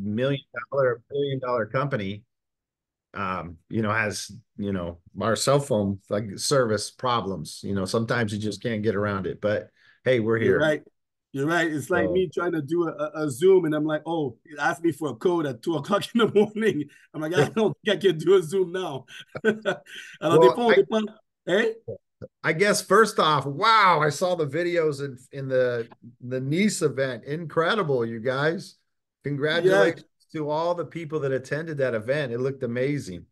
million dollar billion dollar company um you know has you know our cell phone like service problems you know sometimes you just can't get around it but hey we're here you're right you're right it's like so, me trying to do a, a, zoom and i'm like oh it asked me for a code at two o'clock in the morning i'm like i don't think i can do a zoom now uh, well, I, hey? Eh? I guess first off wow i saw the videos in in the the nice event incredible you guys Congratulations to all the people that attended that event. It looked amazing.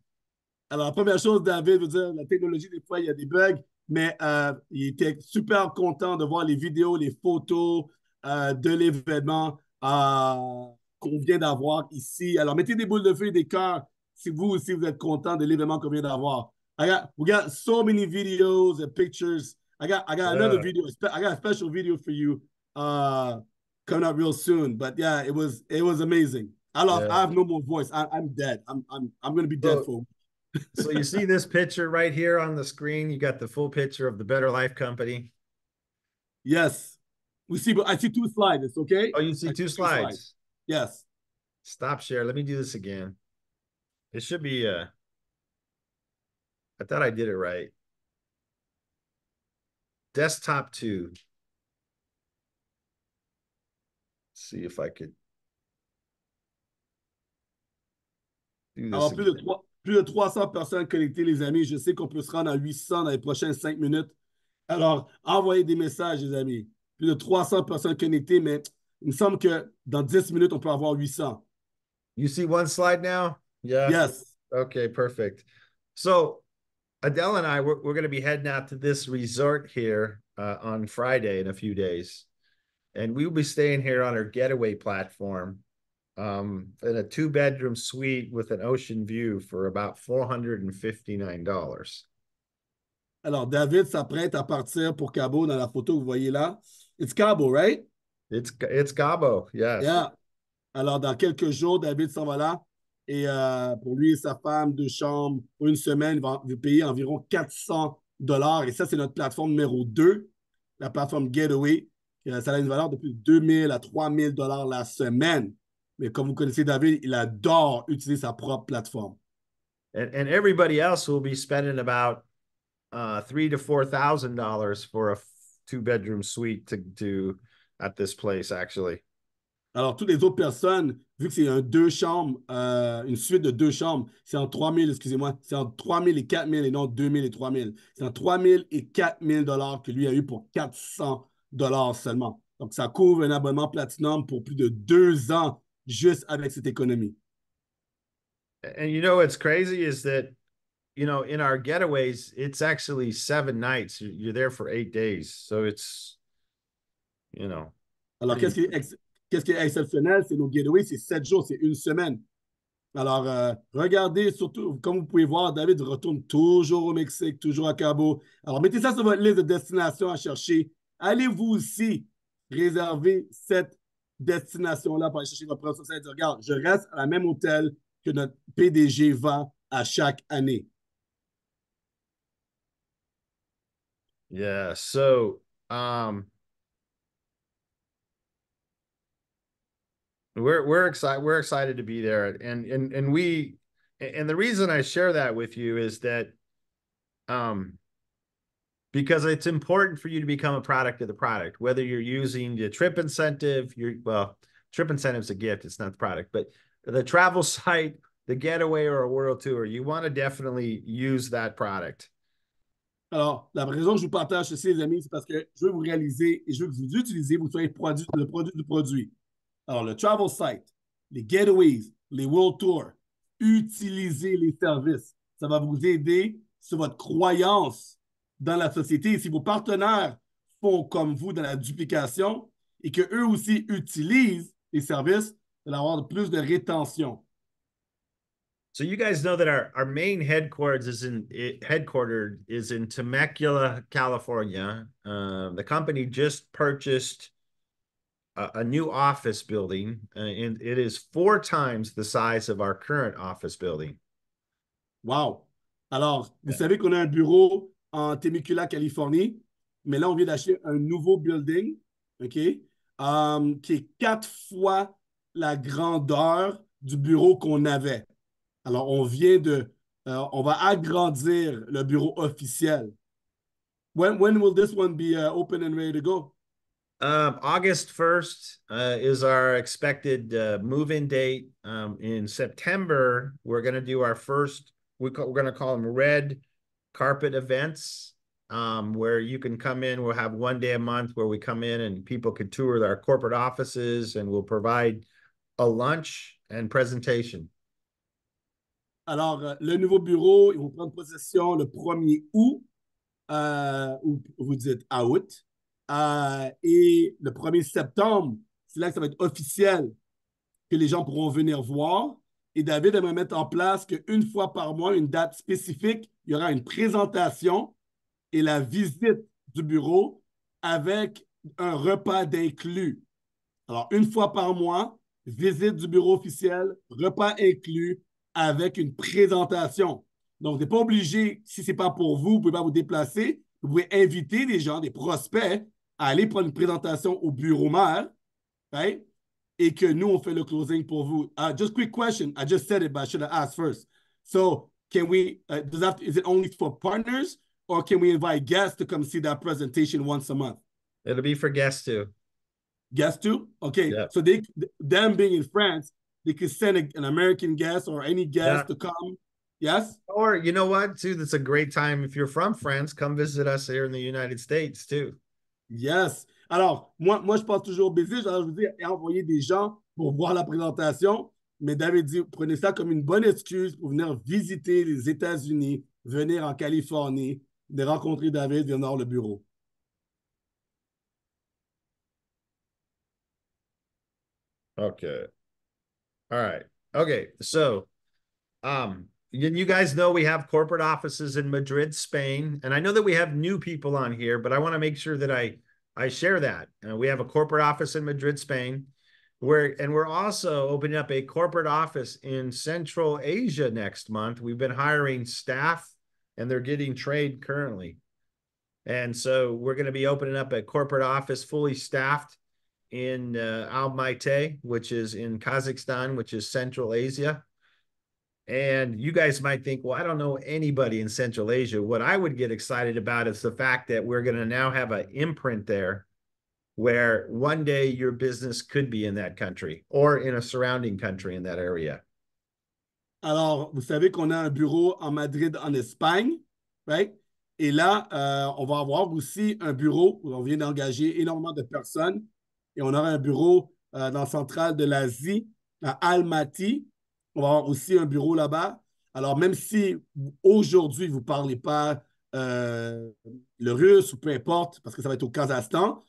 Alors, première chose, David, veut dire, la technologie, des fois, il y a des bugs, mais euh, il était super content de voir les vidéos, les photos euh, de l'événement euh, qu'on vient d'avoir ici. Alors, mettez des boules de feu et des cœurs si vous aussi vous êtes content de l'événement qu'on vient d'avoir. I got, we got so many videos and pictures. I got, I got another video. I got a special video for you. Uh, coming out real soon. But yeah, it was it was amazing. I lost. Yeah. I have no more voice. I, am dead. I'm I'm I'm gonna be dead so, for. so you see this picture right here on the screen. You got the full picture of the Better Life Company. Yes, we see. But I see two slides. okay. Oh, you see, two, see slides. two, slides. Yes. Stop share. Let me do this again. It should be. Uh, I thought I did it right. Desktop two see if I could. Alors, plus de, 3, plus de 300 personnes connectées, les amis. Je sais qu'on peut se rendre à 800 dans les prochaines 5 minutes. Alors, envoyez des messages, les amis. Plus de 300 personnes connectées, mais il me semble que dans 10 minutes, on peut avoir 800. You see one slide now? Yes. Yes. Okay, perfect. So, Adele and I, we're, we're going to be heading out to this resort here uh, on Friday in a few days. and we will be staying here on our getaway platform um, in a two bedroom suite with an ocean view for about $459. Alors, David s'apprête à partir pour Cabo dans la photo que vous voyez là. It's Cabo, right? It's, it's Cabo, yes. Yeah. Alors, dans quelques jours, David s'en va là. Et euh, pour lui et sa femme, deux chambres, une semaine, il va payer environ 400 dollars. Et ça, c'est notre plateforme numéro 2, la plateforme Getaway. Ça a une valeur de plus de 2000 à 3000 dollars la semaine. Mais comme vous connaissez David, il adore utiliser sa propre plateforme. And, everybody else will be spending about uh, three to $4,000 thousand dollars for a two-bedroom suite to do at this place, actually. Alors, toutes les autres personnes, vu que c'est un deux chambres, euh, une suite de deux chambres, c'est en 3 000, excusez-moi, c'est en 3 000 et 4 000, et non 2 000 et 3 000. C'est en 3 000 et 4000 dollars que lui a eu pour 400 dollars seulement. Donc, ça couvre un abonnement Platinum pour plus de deux ans juste avec cette économie. And you know what's crazy is that, you know, in our getaways, it's actually seven nights. You're there for eight days. So it's, you know. Alors, qu'est-ce qui, est, exceptionnel, c'est nos getaways, c'est sept jours, c'est une semaine. Alors, euh, regardez, surtout, comme vous pouvez voir, David retourne toujours au Mexique, toujours à Cabo. Alors, mettez ça sur votre liste de destinations à chercher allez-vous aussi réserver cette destination-là pour aller chercher votre professeur et dire, regarde, je reste à la même hôtel que notre PDG vend à chaque année. Yeah, so um we're we're excited we're excited to be there and and and we and the reason I share that with you is that um because it's important for you to become a product of the product, whether you're using the trip incentive, your well, trip incentive is a gift, it's not the product, but the travel site, the getaway or a world tour, you want to definitely use that product. Alors, la raison que je vous partage ceci, les amis, c'est parce que je veux vous réaliser et je veux que vous utilisiez, vous soyez produit, le produit du produit. Alors, le travel site, les getaways, les world tours, utilisez les services. Ça va vous aider sur votre croyance dans la société, si vos partenaires font comme vous dans la duplication et qu'eux aussi utilisent les services, vous allez avoir plus de rétention. So you guys know that our, our main headquarters is in eh, headquartered is in Temecula, California. Uh, the company just purchased a, new office building, uh, and it is four times the size of our current office building. Wow! Alors, vous savez qu'on a un bureau en Temecula, Californie. Mais là, on vient d'acheter un nouveau building, OK, euh, qui est quatre fois la grandeur du bureau qu'on avait. Alors, on vient de, euh, on va agrandir le bureau officiel. When, when will this one be uh, open and ready to go? Um, August 1st uh, is our expected uh, move in date. Um, in September, we're going to do our first, We're going to call them red carpet events um, where you can come in. We'll have one day a month where we come in and people can tour our corporate offices and we'll provide a lunch and presentation. Alors, euh, le nouveau bureau, ils vont prendre possession le 1er août, euh, ou vous dites à août. Euh, et le 1er septembre, c'est là que ça va être officiel que les gens pourront venir voir. et David aimerait mettre en place qu'une fois par mois, une date spécifique, il y aura une présentation et la visite du bureau avec un repas d'inclus. Alors, une fois par mois, visite du bureau officiel, repas inclus avec une présentation. Donc, vous n'êtes pas obligé, si ce n'est pas pour vous, vous ne pouvez pas vous déplacer. Vous pouvez inviter des gens, des prospects, à aller prendre une présentation au bureau mère et que nous, on fait le closing pour vous. Uh, just quick question. I just said it, but I should have asked first. So can we, uh, does that, is it only for partners or can we invite guests to come see that presentation once a month? It'll be for guests too. Guests too? Okay. Yeah. So they, them being in France, they could send a, an American guest or any guest yeah. to come. Yes. Or you know what, too, that's a great time if you're from France, come visit us here in the United States too. Yes. Alors, moi, moi je pense toujours business. alors je vous dis, envoyer des gens pour voir la présentation. Mais David dit, prenez ça comme une bonne excuse pour venir visiter les États-Unis, venir en Californie, de rencontrer David, avoir le bureau. Okay. All right. Okay. So, um, you guys know we have corporate offices in Madrid, Spain, and I know that we have new people on here, but I want to make sure that I I share that. Uh, we have a corporate office in Madrid, Spain. where and we're also opening up a corporate office in Central Asia next month. We've been hiring staff and they're getting trained currently. And so we're going to be opening up a corporate office fully staffed in uh, Almaty, which is in Kazakhstan, which is Central Asia. And you guys might think, well, I don't know anybody in Central Asia. What I would get excited about is the fact that we're going to now have an imprint there where one day your business could be in that country or in a surrounding country in that area. Alors, vous savez qu'on a un bureau en Madrid, en Espagne, right? Et là, euh, on va avoir aussi un bureau où on vient d'engager énormément de personnes. Et on aura un bureau euh, dans le central de l'Asie, à Almaty, On va avoir aussi un bureau là-bas. Alors, même si aujourd'hui, vous ne parlez pas euh, le russe ou peu importe, parce que ça va être au Kazakhstan,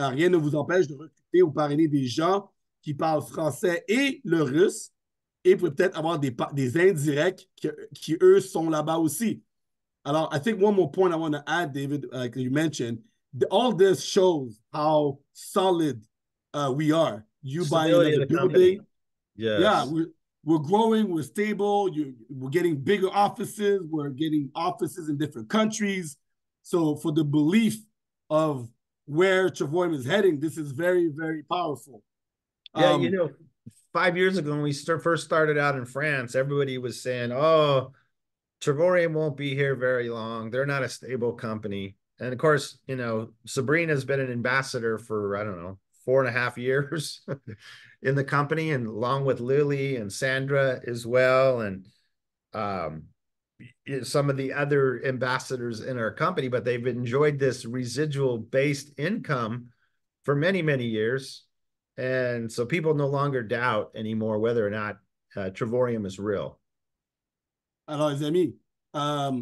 euh, rien ne vous empêche de recruter ou parrainer des gens qui parlent français et le russe. Et peut-être avoir des, indirects qui, eux, sont là-bas aussi. Alors, I think one more point I want to add, David, like uh, you mentioned, all this shows how solid uh, we are. You buy another building. yeah, Yeah, we're growing, we're stable, you, we're getting bigger offices, we're getting offices in different countries. So for the belief of where Chavoim is heading, this is very, very powerful. Yeah, um, you know, five years ago when we start, first started out in France, everybody was saying, "Oh, Trevorian won't be here very long. They're not a stable company." And of course, you know, Sabrina's been an ambassador for I don't know four and a half years in the company, and along with Lily and Sandra as well, and um, some of the other ambassadors in our company. But they've enjoyed this residual based income for many, many years. And so people no longer doubt anymore whether or not uh, is real. Alors, les amis, euh,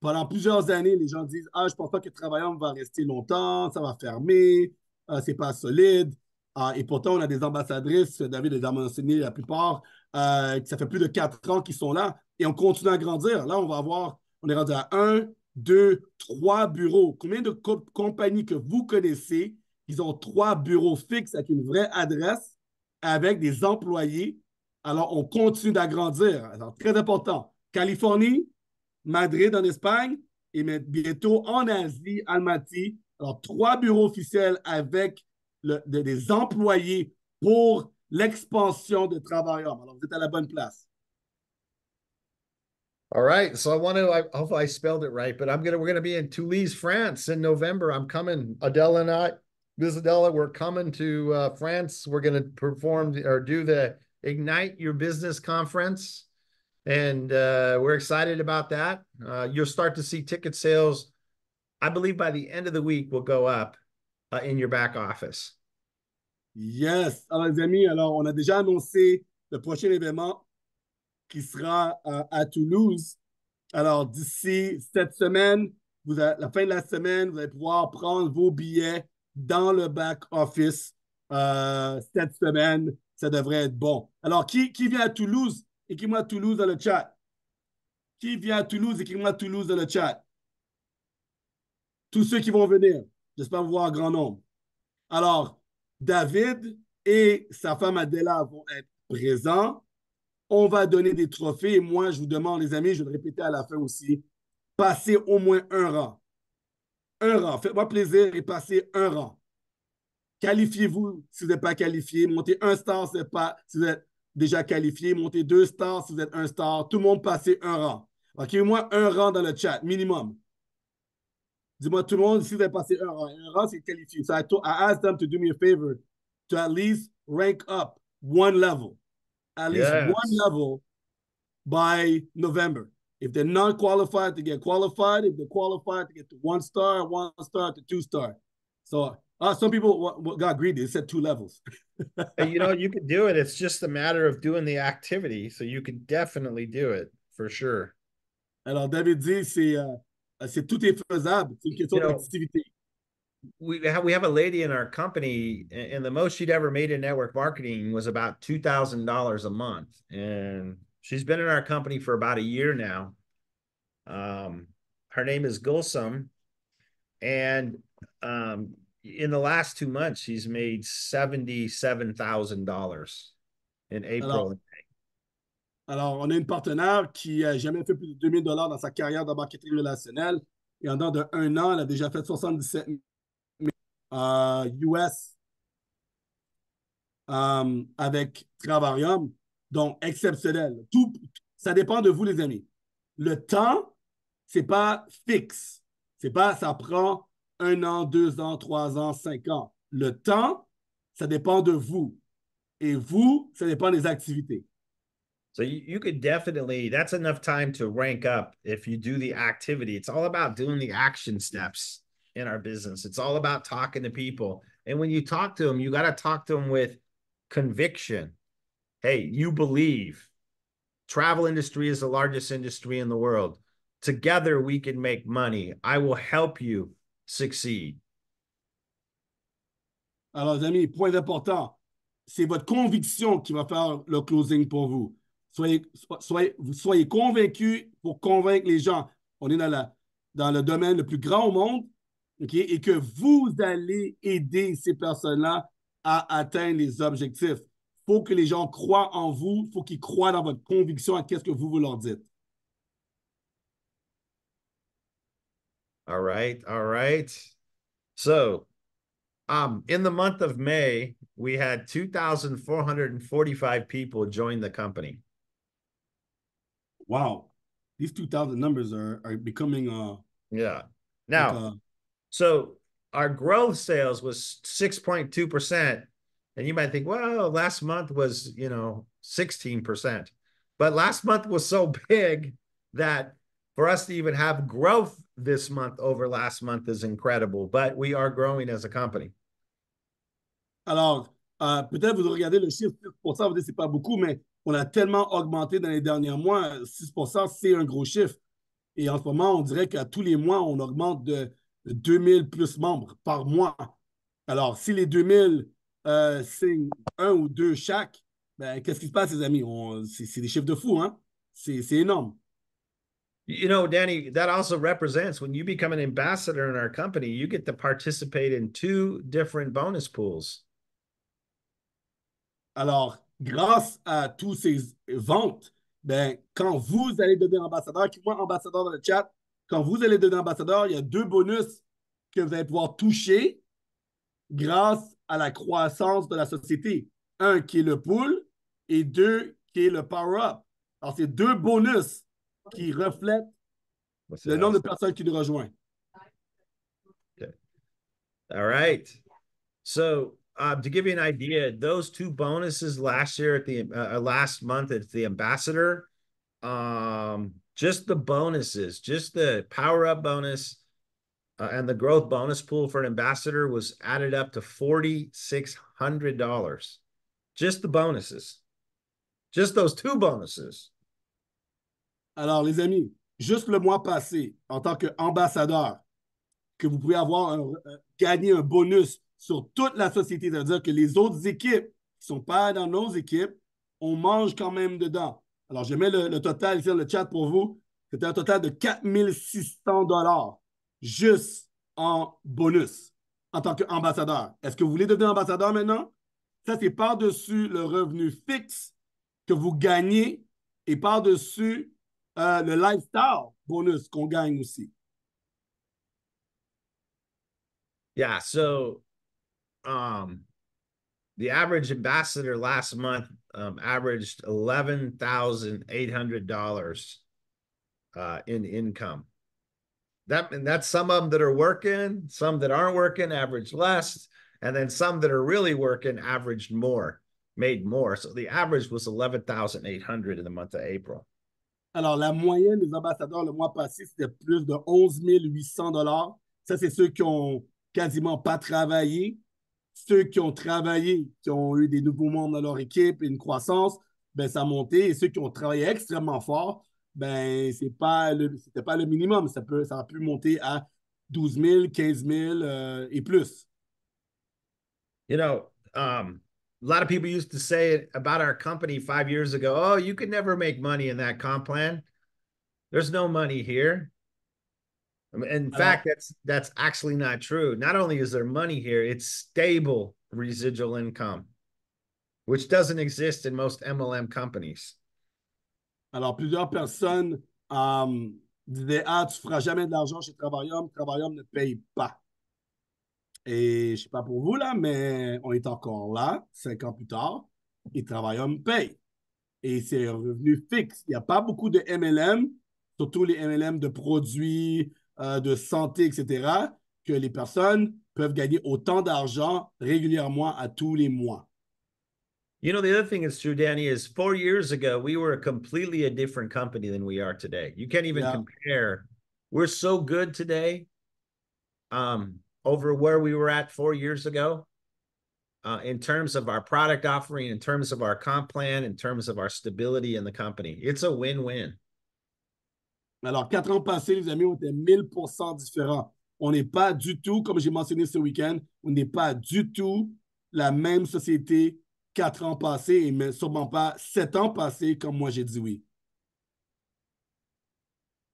pendant plusieurs années, les gens disent Ah, je pense pas que Travaillum va rester longtemps, ça va fermer, Ah, c'est pas solide. Ah, et pourtant, on a des ambassadrices, David les a mentionné la plupart, euh, ça fait plus de quatre ans qu'ils sont là et on continue à grandir. Là, on va avoir, on est rendu à un, deux, trois bureaux. Combien de compagnies que vous connaissez, ils ont trois bureaux fixes avec une vraie adresse, avec des employés. Alors, on continue d'agrandir. Alors, très important. Californie, Madrid en Espagne, et bientôt en Asie, Almaty, Alors, trois bureaux officiels avec le, de, des employés pour l'expansion de Alors, vous êtes à la bonne place. All right. So I want to, I hope I spelled it right, but I'm going to, we're going to be in Toulouse, France in November. I'm coming. Adela and I, Ms. Adela, we're coming to uh, France. We're going to perform or do the Ignite Your Business Conference. And uh, we're excited about that. Uh, you'll start to see ticket sales I believe by the end of the week, will go up uh, in your back office. Yes. Alors, les amis, alors, on a déjà annoncé le prochain événement qui sera euh, à Toulouse. Alors, d'ici cette semaine, vous la fin de la semaine, vous allez pouvoir prendre vos billets dans le back office euh, cette semaine. Ça devrait être bon. Alors, qui, qui vient à Toulouse? qui moi Toulouse dans le chat. Qui vient à Toulouse? Écrivez-moi Toulouse dans le chat tous ceux qui vont venir. J'espère vous voir un grand nombre. Alors, David et sa femme Adela vont être présents. On va donner des trophées. Et moi, je vous demande, les amis, je vais le répéter à la fin aussi, passez au moins un rang. Un rang. Faites-moi plaisir et passez un rang. Qualifiez-vous si vous n'êtes pas qualifié. Montez un star si vous, êtes déjà qualifié. Montez deux stars si vous êtes un star. Tout le monde passez un rang. OK, moi un rang dans le chat, minimum. Dis-moi, tout le monde, si vous avez passe c'est qualifié. So I, told, I asked them to do me a favor to at least rank up one level, at least yes. one level by November. If they're not qualified to get qualified, if they're qualified to get to one star, one star to two star. So uh, some people got greedy. It said two levels. you know, you can do it. It's just a matter of doing the activity. So you can definitely do it for sure. Alors, David dit, c'est. Uh, c'est tout est faisable. C'est une question d'activité. We have, we have a lady in our company, and the most she'd ever made in network marketing was about two thousand dollars a month, and she's been in our company for about a year now. Um, her name is Gulsum, and um, in the last two months, she's made seventy-seven thousand dollars in April Alors, on a une partenaire qui n'a jamais fait plus de 2000 dollars dans sa carrière de marketing relationnel. Et en dehors de un an, elle a déjà fait 77 000 US avec Travarium. Donc, exceptionnel. Tout, ça dépend de vous, les amis. Le temps, ce n'est pas fixe. C'est pas ça prend un an, deux ans, trois ans, cinq ans. Le temps, ça dépend de vous. Et vous, ça dépend des activités. So you, you could definitely, that's enough time to rank up if you do the activity. It's all about doing the action steps in our business. It's all about talking to people. And when you talk to them, you got to talk to them with conviction. Hey, you believe travel industry is the largest industry in the world. Together we can make money. I will help you succeed. Alors, amis, point important, c'est votre conviction qui va faire le closing pour vous. Soyez, soyez, soyez convaincus pour convaincre les gens. On est dans, la, dans le domaine le plus grand au monde, et que vous allez aider ces personnes-là à atteindre les objectifs. Il faut que les gens croient en vous, il faut qu'ils croient dans votre conviction à qu'est-ce que vous, vous leur dites. All right, all right. So, um, in the month of May, we had 2,445 people join the company. wow, these 2000 numbers are, are becoming. Uh, yeah. Now, like, uh, so our growth sales was 6.2%. And you might think, well, last month was, you know, 16%. But last month was so big that for us to even have growth this month over last month is incredible, but we are growing as a company. Alors, euh, peut-être vous regardez le chiffre pour ça vous dites c'est pas beaucoup, mais on a tellement augmenté dans les derniers mois. 6 c'est un gros chiffre. Et en ce moment, on dirait qu'à tous les mois, on augmente de 2000 plus membres par mois. Alors, si les 2000 euh, signent un ou deux chaque, ben, qu'est-ce qui se passe, les amis? C'est des chiffres de fou, hein? C'est énorme. You know, Danny, that also represents when you become an ambassador in our company, you get to participate in two different bonus pools. Alors, grâce à tous ces ventes, ben, quand vous allez devenir ambassadeur, qui moi ambassadeur dans le chat, quand vous allez devenir ambassadeur, il y a deux bonus que vous allez pouvoir toucher grâce à la croissance de la société. Un qui est le pool et deux qui est le power-up. Alors, c'est deux bonus qui reflètent le nombre de personnes qui nous rejoignent. All right. So, uh, to give you an idea, those two bonuses last year at the uh, uh last month at the ambassador, um, just the bonuses, just the power up bonus uh, and the growth bonus pool for an ambassador was added up to $4,600. Just the bonuses, just those two bonuses. Alors, les amis, juste le mois passé, en tant qu'ambassadeur, que vous pouvez avoir un, euh, gagné un bonus sur toute la société. C'est-à-dire que les autres équipes qui sont pas dans nos équipes, on mange quand même dedans. Alors, je mets le, total ici dans le chat pour vous. C'était un total de 4600 dollars juste en bonus en tant qu'ambassadeur. Est-ce que vous voulez devenir ambassadeur maintenant? Ça, c'est par-dessus le revenu fixe que vous gagnez et par-dessus euh, le lifestyle bonus qu'on gagne aussi. Yeah, so um, the average ambassador last month um, averaged eleven thousand eight hundred dollars uh, in income. That and that's some of them that are working, some that aren't working average less, and then some that are really working averaged more, made more. So the average was eleven thousand eight hundred in the month of April. Alors la moyenne des ambassadeurs le mois passé c'était plus de 11 800 dollars. Ça c'est ceux qui ont quasiment pas travaillé. ceux qui ont travaillé, qui ont eu des nouveaux membres dans leur équipe une croissance, ben, ça a monté. Et ceux qui ont travaillé extrêmement fort, ben, ce n'était pas, le minimum. Ça, peut, ça a pu monter à 12 000, 15 000 et plus. You know, um, a lot of people used to say about our company five years ago, oh, you could never make money in that comp plan. There's no money here. Um, in fact, that's that's actually not true. Not only is there money here, it's stable residual income, which doesn't exist in most MLM companies. Alors, plusieurs personnes um, disaient Ah, tu feras jamais de l'argent chez Travaillum, Travaillum ne paye pas. Et je sais pas pour vous, là, mais on est encore là, cinq ans plus tard, et Travaillum paye. Et c'est un revenu fixe. Il n'y a pas beaucoup de MLM, surtout les MLM de produits, euh, de santé, etc., que les personnes peuvent gagner autant d'argent régulièrement à tous les mois. You know, the other thing is true, Danny, is four years ago, we were a completely a different company than we are today. You can't even yeah. compare. We're so good today um, over where we were at four years ago uh, in terms of our product offering, in terms of our comp plan, in terms of our stability in the company. It's a win-win. Alors, quatre ans passés, les amis, on était 1000 différents. On n'est pas du tout, comme j'ai mentionné ce week-end, on n'est pas du tout la même société quatre ans passés, mais sûrement pas sept ans passés, comme moi j'ai dit oui.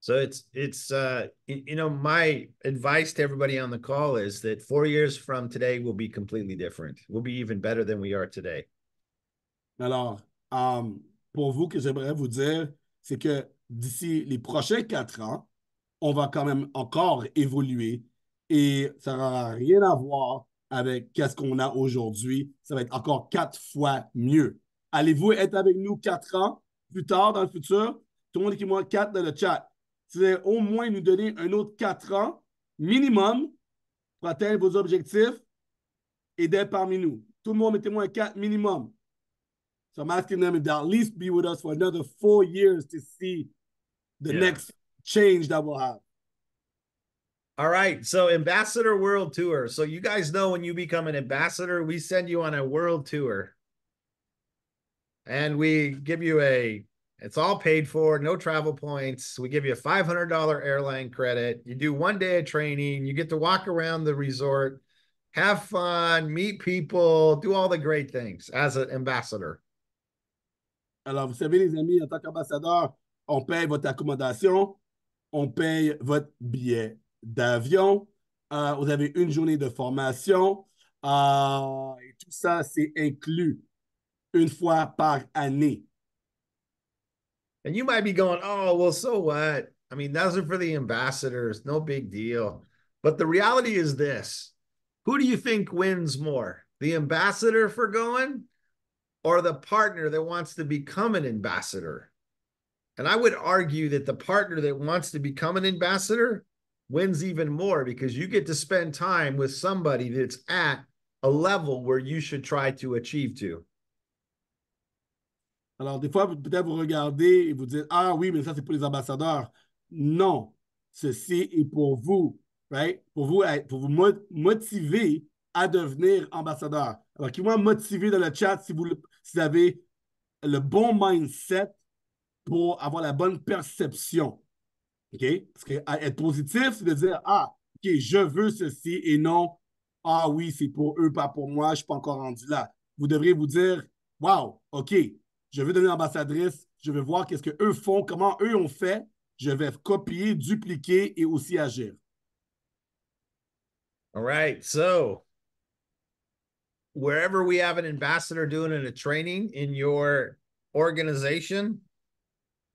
So it's it's uh, you know my advice to everybody on the call is that four years from today will be completely different. We'll be even better than we are today. Alors, um, pour vous que j'aimerais vous dire, c'est que d'ici les prochains quatre ans, on va quand même encore évoluer et ça n'aura rien à voir avec qu'est-ce qu'on a aujourd'hui. Ça va être encore quatre fois mieux. Allez-vous être avec nous quatre ans plus tard dans le futur? Tout le monde qui moi quatre dans le chat. C'est au moins nous donner un autre quatre ans minimum pour atteindre vos objectifs et d'être parmi nous. Tout le monde, mettez-moi un 4 minimum. So I'm asking them to at least be with us for another four years to see the yeah. next change that we'll have. All right. So ambassador world tour. So you guys know when you become an ambassador, we send you on a world tour. And we give you a it's all paid for, no travel points. We give you a $500 airline credit. You do one day of training, you get to walk around the resort, have fun, meet people, do all the great things as an ambassador. Alors, vous savez, les amis, en tant qu'ambassadeur, on paye votre accommodation, on paye votre billet d'avion, euh, vous avez une journée de formation, euh, et tout ça, c'est inclus une fois par année. And you might be going, oh, well, so what? I mean, those are for the ambassadors, no big deal. But the reality is this who do you think wins more, the ambassador for going or the partner that wants to become an ambassador? And I would argue that the partner that wants to become an ambassador wins even more because you get to spend time with somebody that's at a level where you should try to achieve to. Alors, des fois, peut-être vous regardez et vous dites Ah oui, mais ça, c'est pour les ambassadeurs. Non, ceci est pour vous, right? pour vous, être, pour vous motiver à devenir ambassadeur. Alors, qui m'a motiver dans le chat si vous, si vous avez le bon mindset pour avoir la bonne perception. OK? Parce que être positif, c'est de dire Ah, OK, je veux ceci et non Ah oui, c'est pour eux, pas pour moi, je ne suis pas encore rendu là. Vous devriez vous dire Wow, OK, je veux devenir ambassadrice, je veux voir qu'est-ce qu'eux font, comment eux ont fait, je vais copier, dupliquer et aussi agir. All right, so wherever we have an ambassador doing a training in your organization,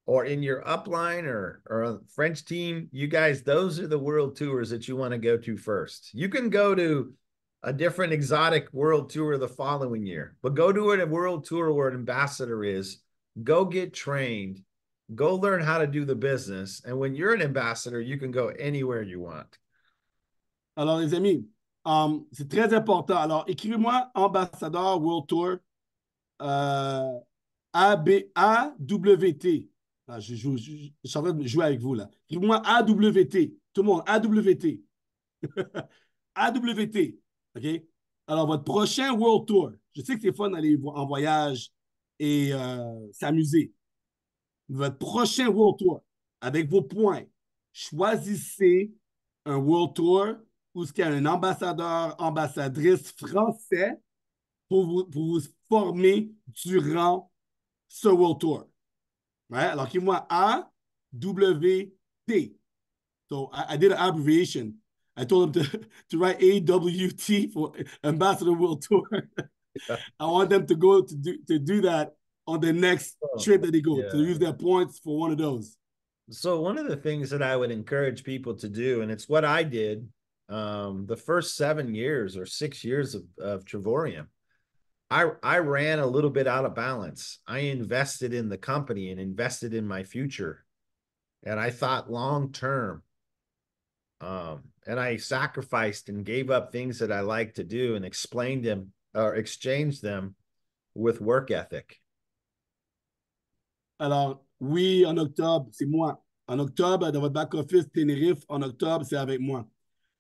or in your upline or or French team, you guys, those are the world tours that you want to go to first. You can go to a different exotic world tour the following year, but go to a world tour where an ambassador is. Go get trained. Go learn how to do the business. And when you're an ambassador, you can go anywhere you want. Alors, les amis, um, c'est très important. Alors, écrivez-moi ambassador World Tour euh, A-B-A-W-T. je, joue, je, suis en train de jouer avec vous là. dites moi AWT. Tout le monde, AWT. AWT. OK? Alors, votre prochain World Tour. Je sais que c'est fun d'aller en voyage et euh, s'amuser. Votre prochain World Tour, avec vos points, choisissez un World Tour où il y a un ambassadeur, ambassadrice français pour vous former durant ce World Tour. right? like give me A W T. So I, I, did an abbreviation. I told them to, to write A W T for Ambassador World Tour. yeah. I want them to go to do to do that on the next oh, trip that they go yeah. to use their points for one of those. So one of the things that I would encourage people to do, and it's what I did um, the first seven years or six years of, of Trivorium, I I ran a little bit out of balance. I invested in the company and invested in my future. And I thought long term. Um, and I sacrificed and gave up things that I like to do and explained them or exchanged them with work ethic. Alors, oui, en octobre, c'est moi. En octobre, dans votre back-office Tenerife, en octobre, c'est avec moi.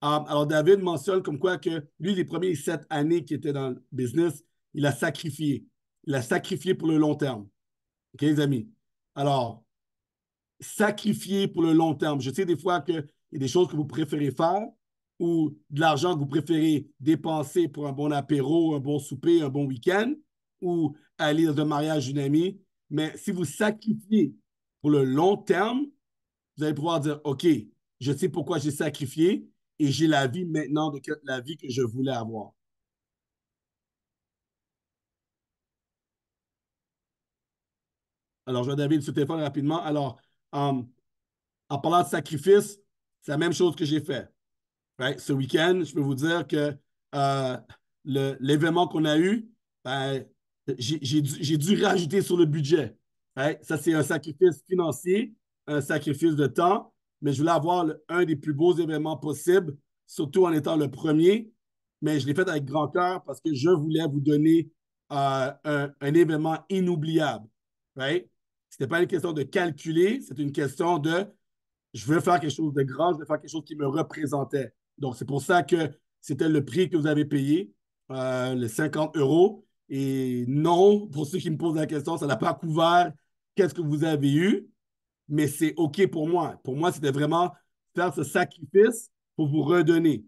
Um, alors, David mentionne comme quoi que lui, les premiers sept années qu'il était dans le business, Il a sacrifié. Il a sacrifié pour le long terme. OK, les amis? Alors, sacrifier pour le long terme. Je sais des fois qu'il y a des choses que vous préférez faire ou de l'argent que vous préférez dépenser pour un bon apéro, un bon souper, un bon week-end ou aller dans un mariage d'une amie. Mais si vous sacrifiez pour le long terme, vous allez pouvoir dire, OK, je sais pourquoi j'ai sacrifié et j'ai la vie maintenant, de la vie que je voulais avoir. Alors, je vais David sur téléphone rapidement. Alors, um, en parlant de sacrifice, c'est la même chose que j'ai fait. Ce week-end, je peux vous dire que euh, l'événement qu'on a eu, ben, j'ai dû, rajouter sur le budget. Ça, c'est un sacrifice financier, un sacrifice de temps, mais je voulais avoir un des plus beaux événements possibles, surtout en étant le premier. Mais je l'ai fait avec grand cœur parce que je voulais vous donner euh, un, événement inoubliable. Ce n'est pas une question de calculer, c'est une question de je veux faire quelque chose de grand, je veux faire quelque chose qui me représentait. Donc, c'est pour ça que c'était le prix que vous avez payé, euh, les 50 euros. Et non, pour ceux qui me posent la question, ça n'a pas couvert qu'est-ce que vous avez eu, mais c'est OK pour moi. Pour moi, c'était vraiment faire ce sacrifice pour vous redonner.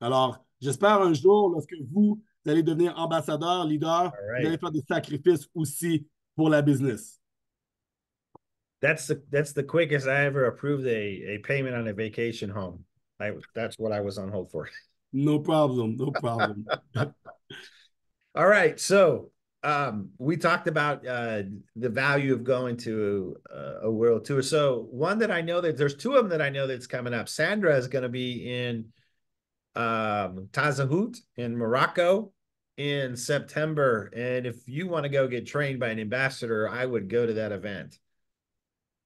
Alors, j'espère un jour, lorsque vous, allez devenir ambassadeur, leader, vous allez faire des sacrifices aussi pour la business. that's the that's the quickest I ever approved a, a payment on a vacation home. I that's what I was on hold for. No problem. No problem. All right. So um, we talked about uh, the value of going to a, a world tour. So one that I know that there's two of them that I know that's coming up. Sandra is going to be in um, Tazahout in Morocco in September, and if you want to go get trained by an ambassador, I would go to that event.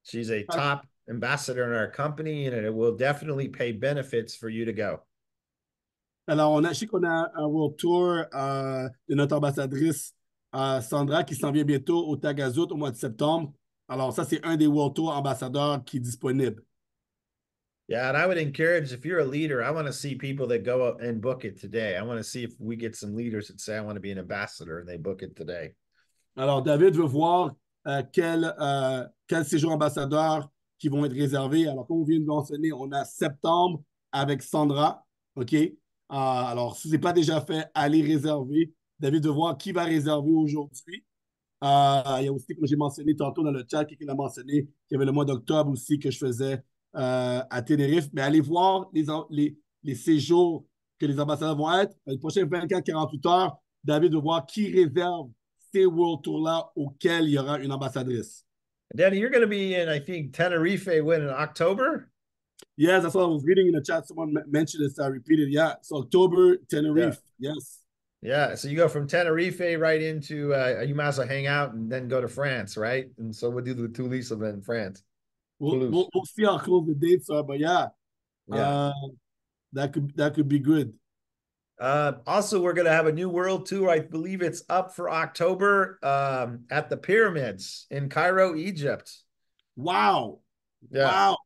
She's a top ambassador in our company, and it will definitely pay benefits for you to go. Alors, on a, je sais qu'on a un World Tour euh, de notre ambassadrice euh, Sandra qui s'en vient bientôt au Tagazout au mois de septembre. Alors, ça, c'est un des World Tour ambassadeurs qui est disponible. Yeah, and I would encourage if you're a leader, I want to see people that go out and book it today. I want to see if we get some leaders that say, I want to be an ambassador, and they book it today. Alors, David veut voir Euh, euh, quels quel séjours ambassadeurs qui vont être réservés. Alors, comme on vient de mentionner, on a septembre avec Sandra. OK? Euh, alors, si ce n'est pas déjà fait, allez réserver. David, de voir qui va réserver aujourd'hui. il y a aussi, comme j'ai mentionné tantôt dans le chat, quelqu'un a mentionné qu'il y avait le mois d'octobre aussi que je faisais à Tenerife. Mais allez voir les, les, séjours que les ambassadeurs vont être. Le prochain prochaines 24-48 heures, David de voir qui réserve ces World la auxquels il y aura une ambassadrice. Danny, you're going to be in, I think, Tenerife when in October? Yes, that's what I was reading in the chat. Someone mentioned this. I repeated. Yeah, it's October, Tenerife. Yeah. Yes. Yeah, so you go from Tenerife right into, uh, you might as well hang out and then go to France, right? And so we'll do the Toulouse event in France. We'll, we'll, we'll, see how close the dates are, but yeah, yeah. Uh, that could that could be good. Uh, also, we're going to have a new world tour. I believe it's up for October um, at the pyramids in Cairo, Egypt. Wow. Yeah. Wow.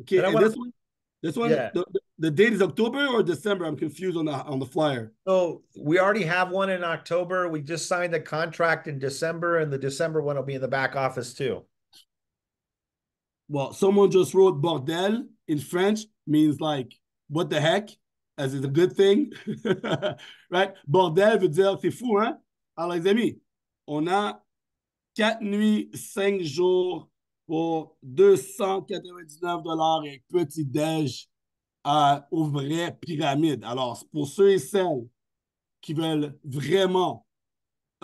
Okay, and and this one, this one, yeah. the, the date is October or December. I'm confused on the on the flyer. So we already have one in October. We just signed the contract in December, and the December one will be in the back office too. Well, someone just wrote bordel in French means like what the heck. C'est une a good thing, right? Bordel veut dire c'est fou, hein? Alors, les amis, on a quatre nuits, cinq jours pour 299 dollars et petit déj à vrai pyramide. Alors, pour ceux et celles qui veulent vraiment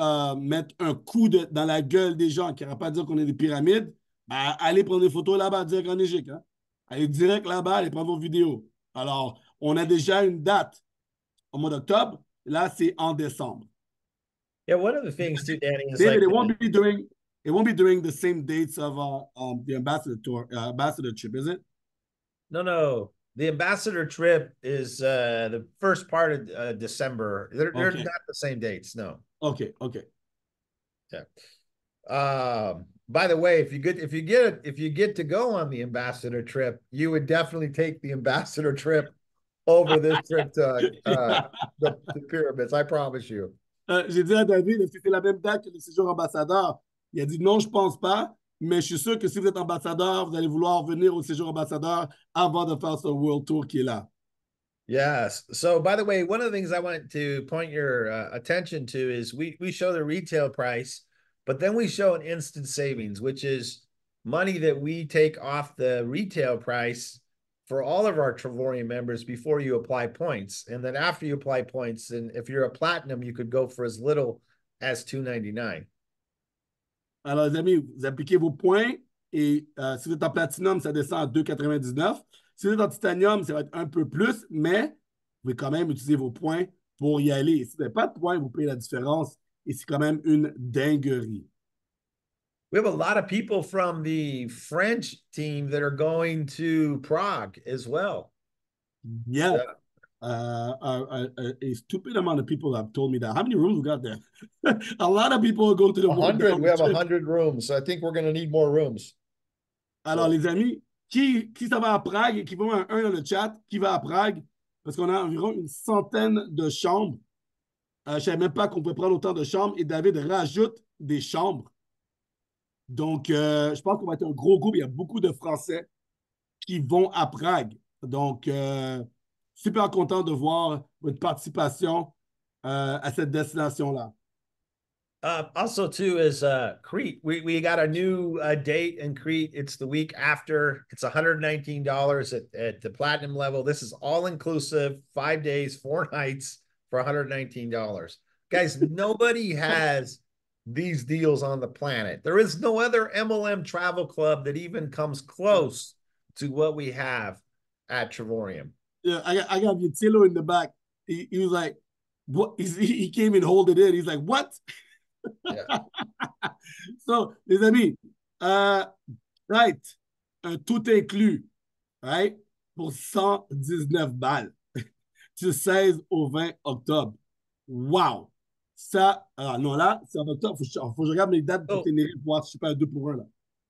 euh, mettre un coup de, dans la gueule des gens qui n'auraient pas dire qu'on est des pyramides, ben, allez prendre des photos là-bas, direct en Égypte. Hein? Allez direct là-bas, allez prendre vos vidéos. Alors, On a déjà une date au mois d'octobre. Là, c'est en décembre. Yeah, one of the things too, Danny, is David, like, it won't be doing it won't be doing the same dates of uh, um, the ambassador tour, uh, ambassador trip, is it? No, no. The ambassador trip is uh, the first part of uh, December. They're, okay. they're not the same dates. No. Okay. Okay. Yeah. Um, by the way, if you get if you get if you get to go on the ambassador trip, you would definitely take the ambassador trip over this trip to uh, the, the, pyramids. I promise you. Euh, J'ai dit à David, est-ce que c'est la même date que le séjour ambassadeur? Il a dit non, je pense pas, mais je suis sûr que si vous êtes ambassadeur, vous allez vouloir venir au séjour ambassadeur avant de faire ce World Tour qui est là. Yes. So, by the way, one of the things I want to point your uh, attention to is we, we show the retail price, but then we show an instant savings, which is money that we take off the retail price for all of our Trevorian members before you apply points. And then after you apply points, and if you're a platinum, you could go for as little as 299. Alors, amis, vous appliquez vos points et euh, si vous êtes en platinum, ça descend à 2,99. Si vous êtes en titanium, ça va être un peu plus, mais vous pouvez quand même utiliser vos points pour y aller. Et si vous n'avez pas de points, vous payez la différence et c'est quand même une dinguerie. we have a lot of people from the French team that are going to Prague as well. Yeah. uh, a, uh, uh, uh, a, stupid amount of people have told me that. How many rooms we got there? a lot of people go to the 100. We have 100 rooms. I think we're going to need more rooms. Alors, les amis, qui, qui ça va à Prague et qui va un, un dans le chat, qui va à Prague? Parce qu'on a environ une centaine de chambres. Euh, je ne même pas qu'on pouvait prendre autant de chambres. Et David rajoute des chambres. Donc, euh, je pense qu'on va être un gros groupe. Il y a beaucoup de Français qui vont à Prague. Donc, euh, super content de voir votre participation euh, cette destination-là. Uh, also, too, is uh, Crete. We, we got a new uh, date in Crete. It's the week after. It's $119 at, at the platinum level. This is all inclusive, five days, four nights for $119. Guys, nobody has these deals on the planet. There is no other MLM travel club that even comes close to what we have at Trevorium. Yeah, I got, I got Vitillo in the back. He, he was like, "What?" He, he came and hold it in. He's like, "What?" Yeah. so, les amis, uh, right, uh, tout inclus, right, for 119 balles to 16 au 20 October. Wow! ça. Ah non, là, c'est en octobre. Faut, ah, faut que je regarde mes dates oh. pour voir si je suis pas à pour là.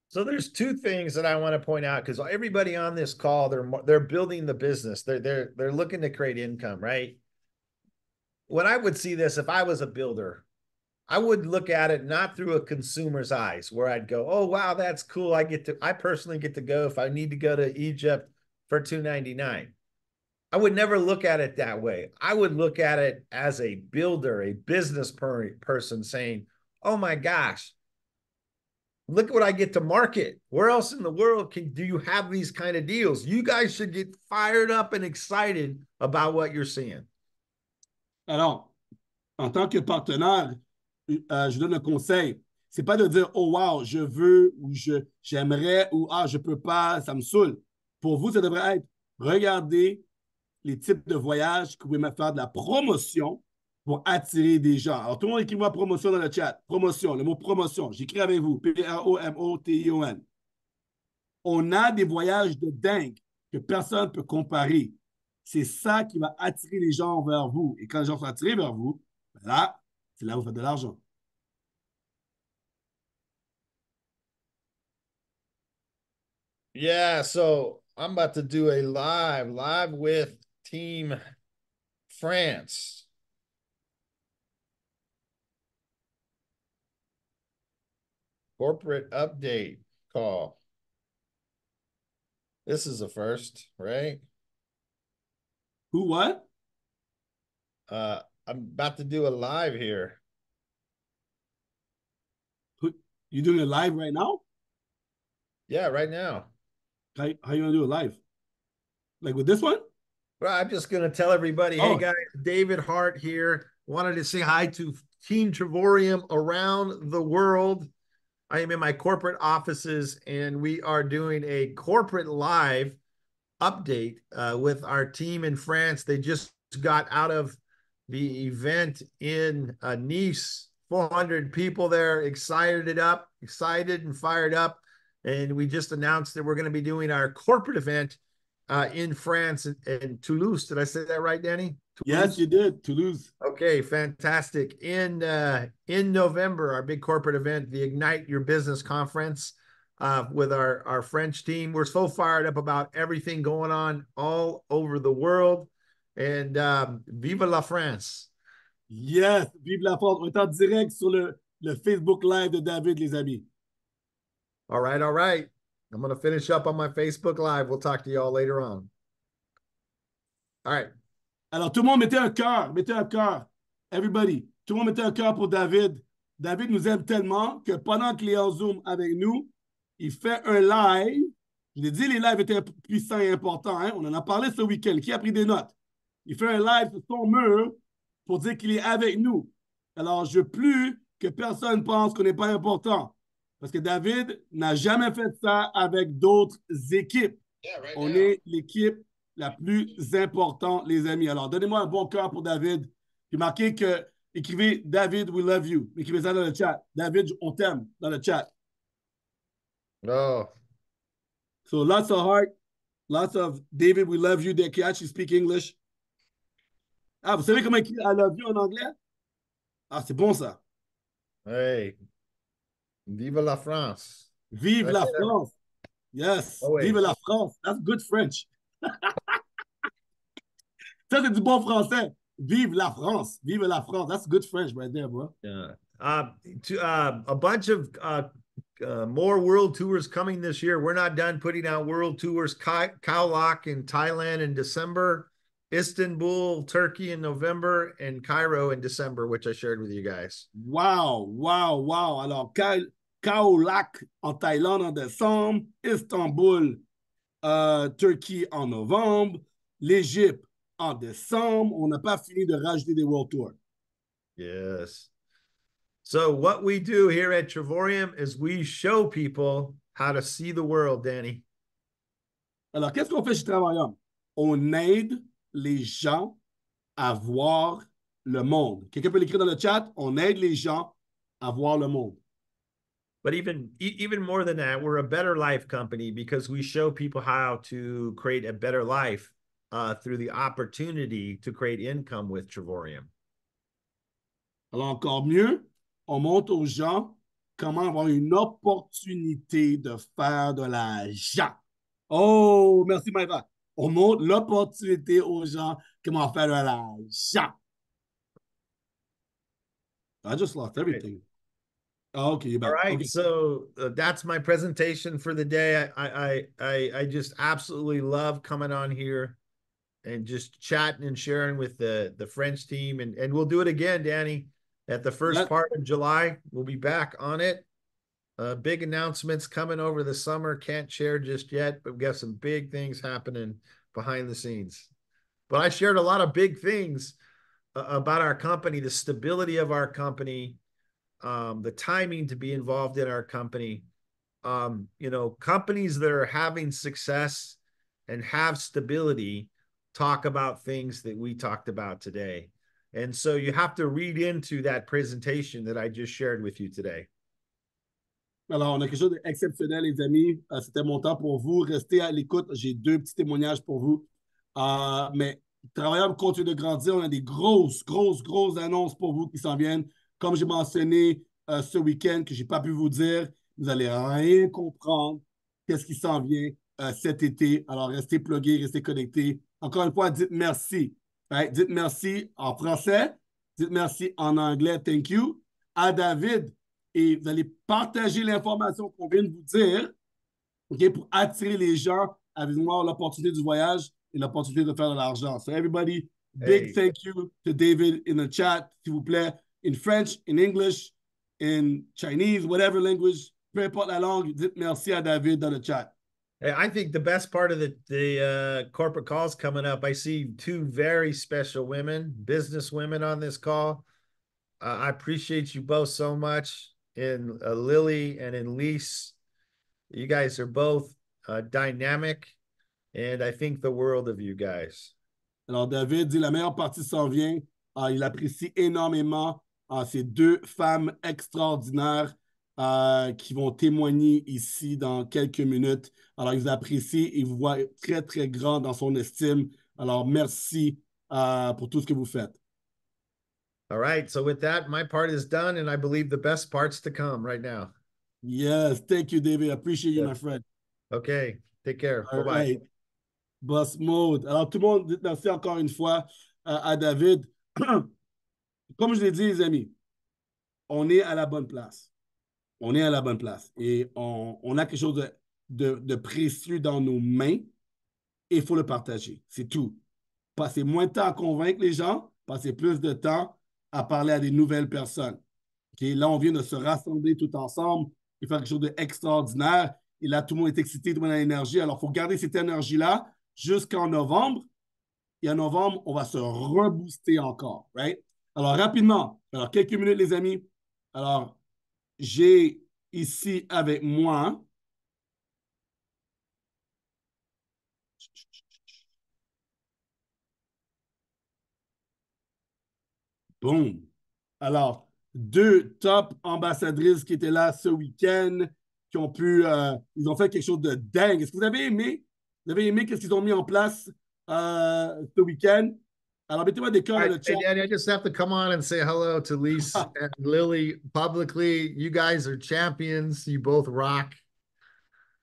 So there's two things that I want to point out because everybody on this call they're they're building the business. They're they're they're looking to create income, right? When I would see this if I was a builder, I would look at it not through a consumer's eyes, where I'd go, "Oh wow, that's cool. I get to I personally get to go if I need to go to Egypt for 299." I would never look at it that way. I would look at it as a builder, a business per- person saying, oh my gosh, look what I get to market. Where else in the world can do you have these kind of deals? You guys should get fired up and excited about what you're seeing. Alors, en tant que partenaire, euh, je donne un conseil. C'est pas de dire oh wow, je veux ou je j'aimerais ou ah je peux pas, ça me saoule. Pour vous, ça devrait être regardez les types de voyages que vous pouvez faire de la promotion pour attirer des gens. Alors, tout le monde écrit moi promotion dans le chat. Promotion, le mot promotion. J'écris avec vous. P-R-O-M-O-T-I-O-N. On a des voyages de dingue que personne ne peut comparer. C'est ça qui va attirer les gens vers vous. Et quand les gens sont attirés vers vous, ben là, c'est là où vous faites de l'argent. Yeah, so I'm about to do a live, live with Team France. Corporate update call. This is a first, right? Who what? Uh I'm about to do a live here. You doing it live right now? Yeah, right now. How, how you gonna do it live? Like with this one? Well, I'm just going to tell everybody, oh. hey guys, David Hart here. Wanted to say hi to Team Trevorium around the world. I am in my corporate offices and we are doing a corporate live update uh, with our team in France. They just got out of the event in uh, Nice. 400 people there, excited it up, excited and fired up. And we just announced that we're going to be doing our corporate event uh, in France and Toulouse. Did I say that right, Danny? Toulouse? Yes, you did. Toulouse. Okay, fantastic. In uh, in November, our big corporate event, the Ignite Your Business Conference, uh, with our our French team. We're so fired up about everything going on all over the world, and um, vive la France! Yes, vive la France. On est en direct sur le le Facebook Live de David, les amis. All right, all right. I'm going to finish up on my Facebook Live. We'll talk to y'all later on. All right. Alors, tout le monde mettez un cœur. Mettez un cœur. Everybody. Tout le monde mettez un cœur pour David. David nous aime tellement que pendant qu'il est en Zoom avec nous, il fait un live. Je l'ai dit, les lives étaient puissants et importants. Hein. On en a parlé ce week-end. Qui a pris des notes? Il fait un live sur son mur pour dire qu'il est avec nous. Alors, je veux plus que personne pense qu'on n'est pas important. Parce que David n'a jamais fait ça avec d'autres équipes. On est l'équipe la plus importante, les amis. Alors, donnez-moi un bon cœur pour David. Puis marquez que, écrivez David, we love you. Écrivez ça dans le chat. David, on t'aime dans le chat. Oh. So lots of heart, lots of David, we love you They can actually speak English. Ah, vous savez comment écrire I love you en anglais? Ah, c'est bon ça. Hey, Vive la France. Vive That's la it. France. Yes. Always. Oh, Vive la France. That's good French. Ça, c'est du bon français. Vive la France. Vive la France. That's good French right there, bro. Yeah. Uh, to, uh, a bunch of uh, uh, more world tours coming this year. We're not done putting out world tours. Kaolak in Thailand in December, Istanbul, Turkey in November, and Cairo in December, which I shared with you guys. Wow, wow, wow. Alors, Ka Kaolak en Thaïlande en décembre, Istanbul, euh, Turquie en novembre, l'Égypte en décembre. On n'a pas fini de rajouter des World Tours. Yes. So what we do here at Trevorium is we show people how to see the world, Danny. Alors, qu'est-ce qu'on fait chez Trevorium? On aide les gens à voir le monde. Quelqu'un peut l'écrire dans le chat? On aide les gens à voir le monde. but even even more than that we're a better life company because we show people how to create a better life uh, through the opportunity to create income with Trevorium. Alors encore mieux, on montre aux gens comment avoir une opportunité de faire de l'argent. Oh, merci Maïva. On montre l'opportunité aux gens comment faire de l'argent. I just lost everything. Oh, okay. All right. Okay. So uh, that's my presentation for the day. I, I, I, I just absolutely love coming on here and just chatting and sharing with the, the French team. And, and we'll do it again, Danny, at the first part of July. We'll be back on it. Uh, big announcements coming over the summer. Can't share just yet, but we've got some big things happening behind the scenes. But I shared a lot of big things uh, about our company, the stability of our company, um, the timing to be involved in our company. Um, you know, companies that are having success and have stability talk about things that we talked about today. And so you have to read into that presentation that I just shared with you today. Alors, on a quelque chose d'exceptionnel, les amis. Uh, C'était mon temps pour vous. Restez à l'écoute. J'ai deux petits témoignages pour vous. Uh, mais Travaillable continue de grandir. On a des grosses, grosses, grosses annonces pour vous qui s'en viennent. Comme j'ai mentionné euh, ce week-end, que je n'ai pas pu vous dire, vous n'allez rien comprendre qu'est-ce qui s'en vient euh, cet été. Alors, restez plugués, restez connectés. Encore une fois, dites merci. Dites merci en français. Dites merci en anglais. Thank you. À David. Et vous allez partager l'information qu'on vient de vous dire pour attirer les gens à voir l'opportunité du voyage et l'opportunité de faire de l'argent. So, everybody, big thank you to David in the chat, s'il vous plaît. in French, in English, in Chinese, whatever language, peu importe la langue, merci à David dans the chat. I think the best part of the the uh, corporate calls coming up. I see two very special women, business women, on this call. Uh, I appreciate you both so much, in uh, Lily and in Lise. You guys are both uh, dynamic, and I think the world of you guys. Alors David dit la meilleure partie s'en vient. Ah, il apprécie énormément Ah, ces deux femmes extraordinaires euh, qui vont témoigner ici dans quelques minutes. Alors, ils vous apprécient et vous voient très, très grand dans son estime. Alors, merci euh, pour tout ce que vous faites. All right. So, with that, my part is done, and I believe the best part's to come right now. Yes. Thank you, David. I appreciate you, my friend. Okay. Take care. bye bye. Boss mode. Alors, tout le monde, merci encore une fois euh, à David. Comme je l'ai dit, les amis, on est à la bonne place. On est à la bonne place. Et on, a quelque chose de, précieux dans nos mains et il faut le partager. C'est tout. Passez moins de temps à convaincre les gens, passez plus de temps à parler à des nouvelles personnes. Là, on vient de se rassembler tout ensemble et faire quelque chose d'extraordinaire. Et là, tout le monde est excité, tout le monde a l'énergie. Alors, il faut garder cette énergie-là jusqu'en novembre. Et en novembre, on va se rebooster encore, right? Alors, rapidement, alors quelques minutes, les amis. Alors, j'ai ici avec moi. Hein. Bon. Alors, deux top ambassadrices qui étaient là ce week-end, qui ont pu, euh, ils ont fait quelque chose de dingue. Est-ce que vous avez aimé? Vous avez aimé qu'est-ce qu'ils ont mis en place euh, ce week-end? Alors, mettez-moi des cœurs dans le chat. I just have to come on and say hello to Lise and Lily publicly. You guys are champions. You both rock.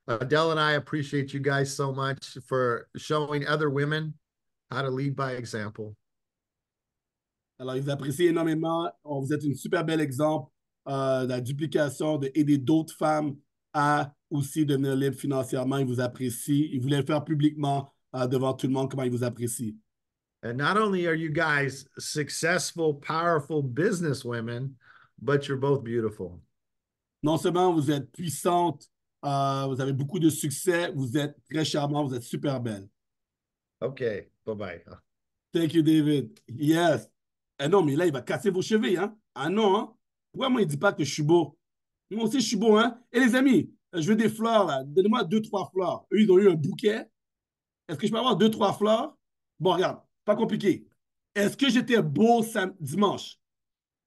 Adele and I appreciate you guys so much for showing other women how to lead by example. Alors, ils apprécient énormément. vous êtes un super belle exemple de euh, la duplication, d'aider d'autres femmes à aussi devenir libres financièrement. Ils vous apprécient. Ils voulaient le faire publiquement euh, devant tout le monde, comment ils vous apprécient. And not only are you guys successful, powerful but you're both beautiful. Non seulement vous êtes puissante, euh, vous avez beaucoup de succès, vous êtes très charmant, vous êtes super belle. OK, bye bye. Thank you, David. Yes. Eh non, mais là, il va casser vos cheveux. hein? Ah non, hein. Pourquoi moi, il ne dit pas que je suis beau? Moi aussi, je suis beau, hein? Et les amis, je veux des fleurs, là. Donnez-moi deux, trois fleurs. Eux, ils ont eu un bouquet. Est-ce que je peux avoir deux, trois fleurs? Bon, regarde. Pas compliqué. Est-ce que j'étais beau dimanche?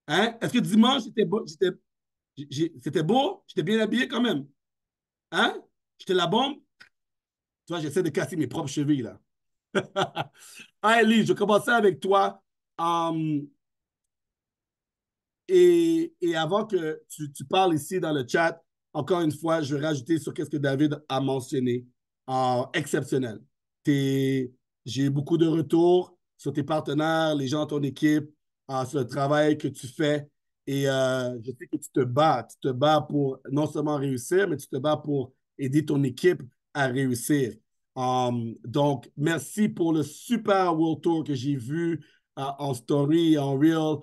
Hein? Est-ce que dimanche, j'étais beau? C'était beau? J'étais bien habillé quand même? Hein? J'étais la bombe? Tu vois, j'essaie de casser mes propres chevilles, là. Allez, je vais commencer avec toi. et, avant que tu, parles ici dans le chat, encore une fois, je vais rajouter sur ce que David a mentionné. exceptionnel. Tes j'ai eu beaucoup de retours sur tes partenaires, les gens de ton équipe, euh, sur le travail que tu fais. Et euh, je sais que tu te bats. Tu te bats pour non seulement réussir, mais tu te bats pour aider ton équipe à réussir. Um, donc, merci pour le super World Tour que j'ai vu euh, en story, en real,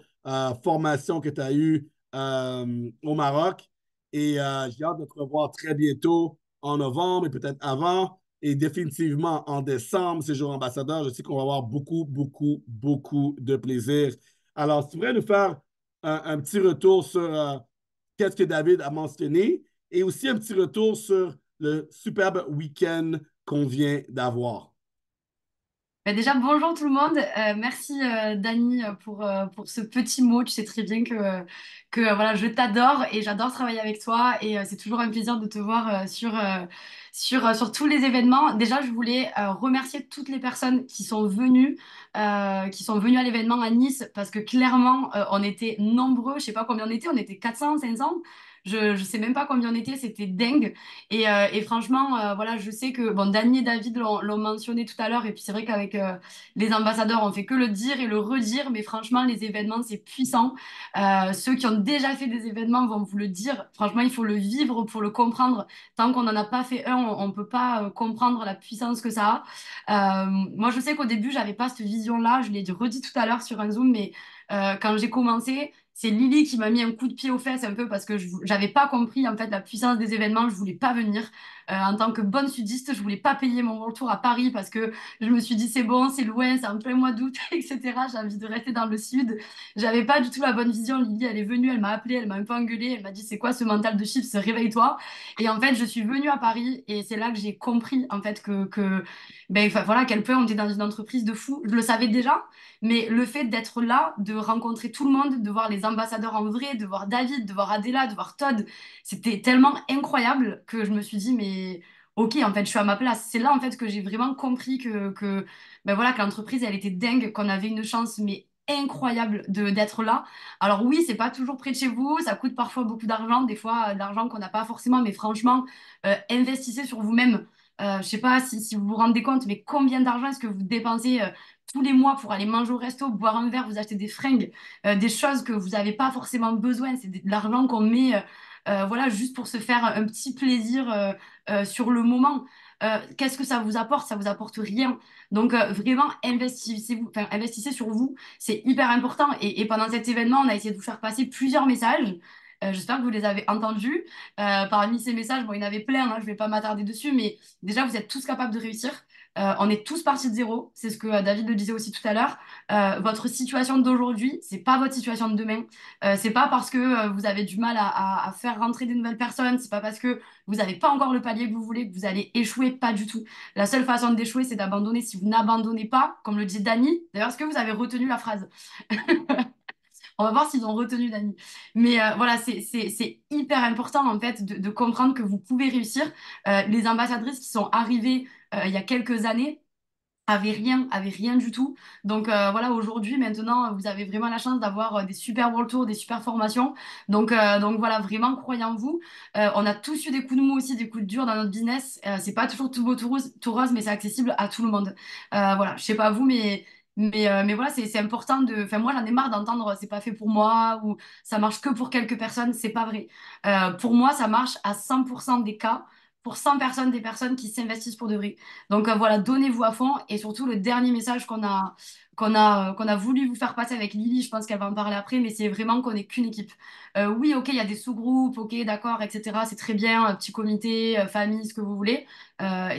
formation que tu as eue um, au Maroc. Et j'ai hâte de te revoir très bientôt en novembre et peut-être avant et définitivement en décembre, séjour ambassadeur. Je sais qu'on va avoir beaucoup, beaucoup, beaucoup de plaisir. Alors, tu pourrais nous faire un, petit retour sur euh, qu'est-ce que David a mentionné et aussi un petit retour sur le superbe week-end qu'on vient d'avoir. Ben déjà, bonjour tout le monde. Euh, merci euh, Dani pour, pour ce petit mot. Tu sais très bien que, que voilà, je t'adore et j'adore travailler avec toi. Et c'est toujours un plaisir de te voir sur euh, sur, tous les événements. Déjà, je voulais euh, remercier toutes les personnes qui sont venues, euh, qui sont venues à l'événement à Nice, parce que clairement, on était nombreux, je ne sais pas combien on était, on était 400, 500. Je ne sais même pas combien on était, c'était dingue. Et, euh, franchement, euh, voilà, je sais que bon, Dany et David l'ont mentionné tout à l'heure. Et puis c'est vrai qu'avec euh, les ambassadeurs, on fait que le dire et le redire. Mais franchement, les événements, c'est puissant. ceux qui ont déjà fait des événements vont vous le dire. Franchement, il faut le vivre pour le comprendre. Tant qu'on n'en a pas fait un, on ne peut pas comprendre la puissance que ça a. moi, je sais qu'au début, j'avais pas cette vision-là. Je l'ai redit tout à l'heure sur un Zoom, mais quand j'ai commencé, c'est Lily qui m'a mis un coup de pied aux fesses un peu parce que je n'avais pas compris en fait la puissance des événements, je voulais pas venir. Euh, en tant que bonne sudiste, je voulais pas payer mon retour à Paris parce que je me suis dit c'est bon, c'est loin c'est en plein mois d'août, etc. J'ai envie de rester dans le Sud. J'avais pas du tout la bonne vision. Lily, elle est venue, elle m'a appelé, elle m'a un peu engueulée, elle m'a dit c'est quoi ce mental de chips, réveille-toi. Et en fait, je suis venue à Paris et c'est là que j'ai compris en fait que, ben voilà qu'elle peut on dans une entreprise de fou. Je le savais déjà, mais le fait d'être là, de rencontrer tout le monde, de voir les ambassadeurs en vrai, de voir David, de voir Adela, de voir Todd, c'était tellement incroyable que je me suis dit mais ok, en fait, je suis à ma place. C'est là, en fait, que j'ai vraiment compris que, ben voilà, que l'entreprise, elle était dingue, qu'on avait une chance, mais incroyable d'être là. Alors oui, c'est pas toujours près de chez vous, ça coûte parfois beaucoup d'argent, des fois euh, d'argent qu'on n'a pas forcément, mais franchement, euh, investissez sur vous-même. Euh, je sais pas si, vous vous rendez compte, mais combien d'argent est-ce que vous dépensez tous les mois pour aller manger au resto, boire un verre, vous acheter des fringues, des choses que vous n'avez pas forcément besoin. C'est de l'argent qu'on met euh, voilà, juste pour se faire un petit plaisir euh, euh, sur le moment. qu'est-ce que ça vous apporte Ça vous apporte rien. Donc vraiment, investissez, -vous, investissez sur vous. C'est hyper important. Et, pendant cet événement, on a essayé de vous faire passer plusieurs messages. J'espère que vous les avez entendus. parmi ces messages, bon, il y en avait plein, hein, je ne vais pas m'attarder dessus, mais déjà, vous êtes tous capables de réussir. Euh, on est tous partis de zéro. C'est ce que euh, David le disait aussi tout à l'heure. Euh, votre situation d'aujourd'hui, c'est pas votre situation de demain. c'est pas parce que vous avez du mal à, faire rentrer des nouvelles personnes. C'est pas parce que vous n'avez pas encore le palier que vous voulez que vous allez échouer. Pas du tout. La seule façon d'échouer, c'est d'abandonner. Si vous n'abandonnez pas, comme le dit Dani. D'ailleurs, est-ce que vous avez retenu la phrase On va voir s'ils ont retenu Dani. Mais voilà, c'est hyper important en fait de, comprendre que vous pouvez réussir. les ambassadrices qui sont arrivées euh, il y a quelques années avait rien, avait rien du tout. Donc euh, voilà, aujourd'hui, maintenant, vous avez vraiment la chance d'avoir euh, des super World Tours, des super formations. Donc, donc voilà, vraiment, croyez en vous. on a tous eu des coups de mou aussi, des coups de dur dans notre business. c'est pas toujours tout beau, tout rose, mais c'est accessible à tout le monde. voilà, je sais pas vous, mais mais, voilà, c'est important de. Enfin, moi, j'en ai marre d'entendre c'est pas fait pour moi ou ça marche que pour quelques personnes. C'est pas vrai. pour moi, ça marche à 100% des cas pour 100 personnes des personnes qui s'investissent pour de vrai. Donc euh, voilà, donnez-vous à fond. Et surtout, le dernier message qu'on a, qu'on a, euh, qu'on a voulu vous faire passer avec Lily, je pense qu'elle va en parler après, mais c'est vraiment qu'on n'est qu'une équipe. Euh, oui, ok, il y a des sous-groupes, ok, d'accord, etc. C'est très bien, petit comité, famille, ce que vous voulez.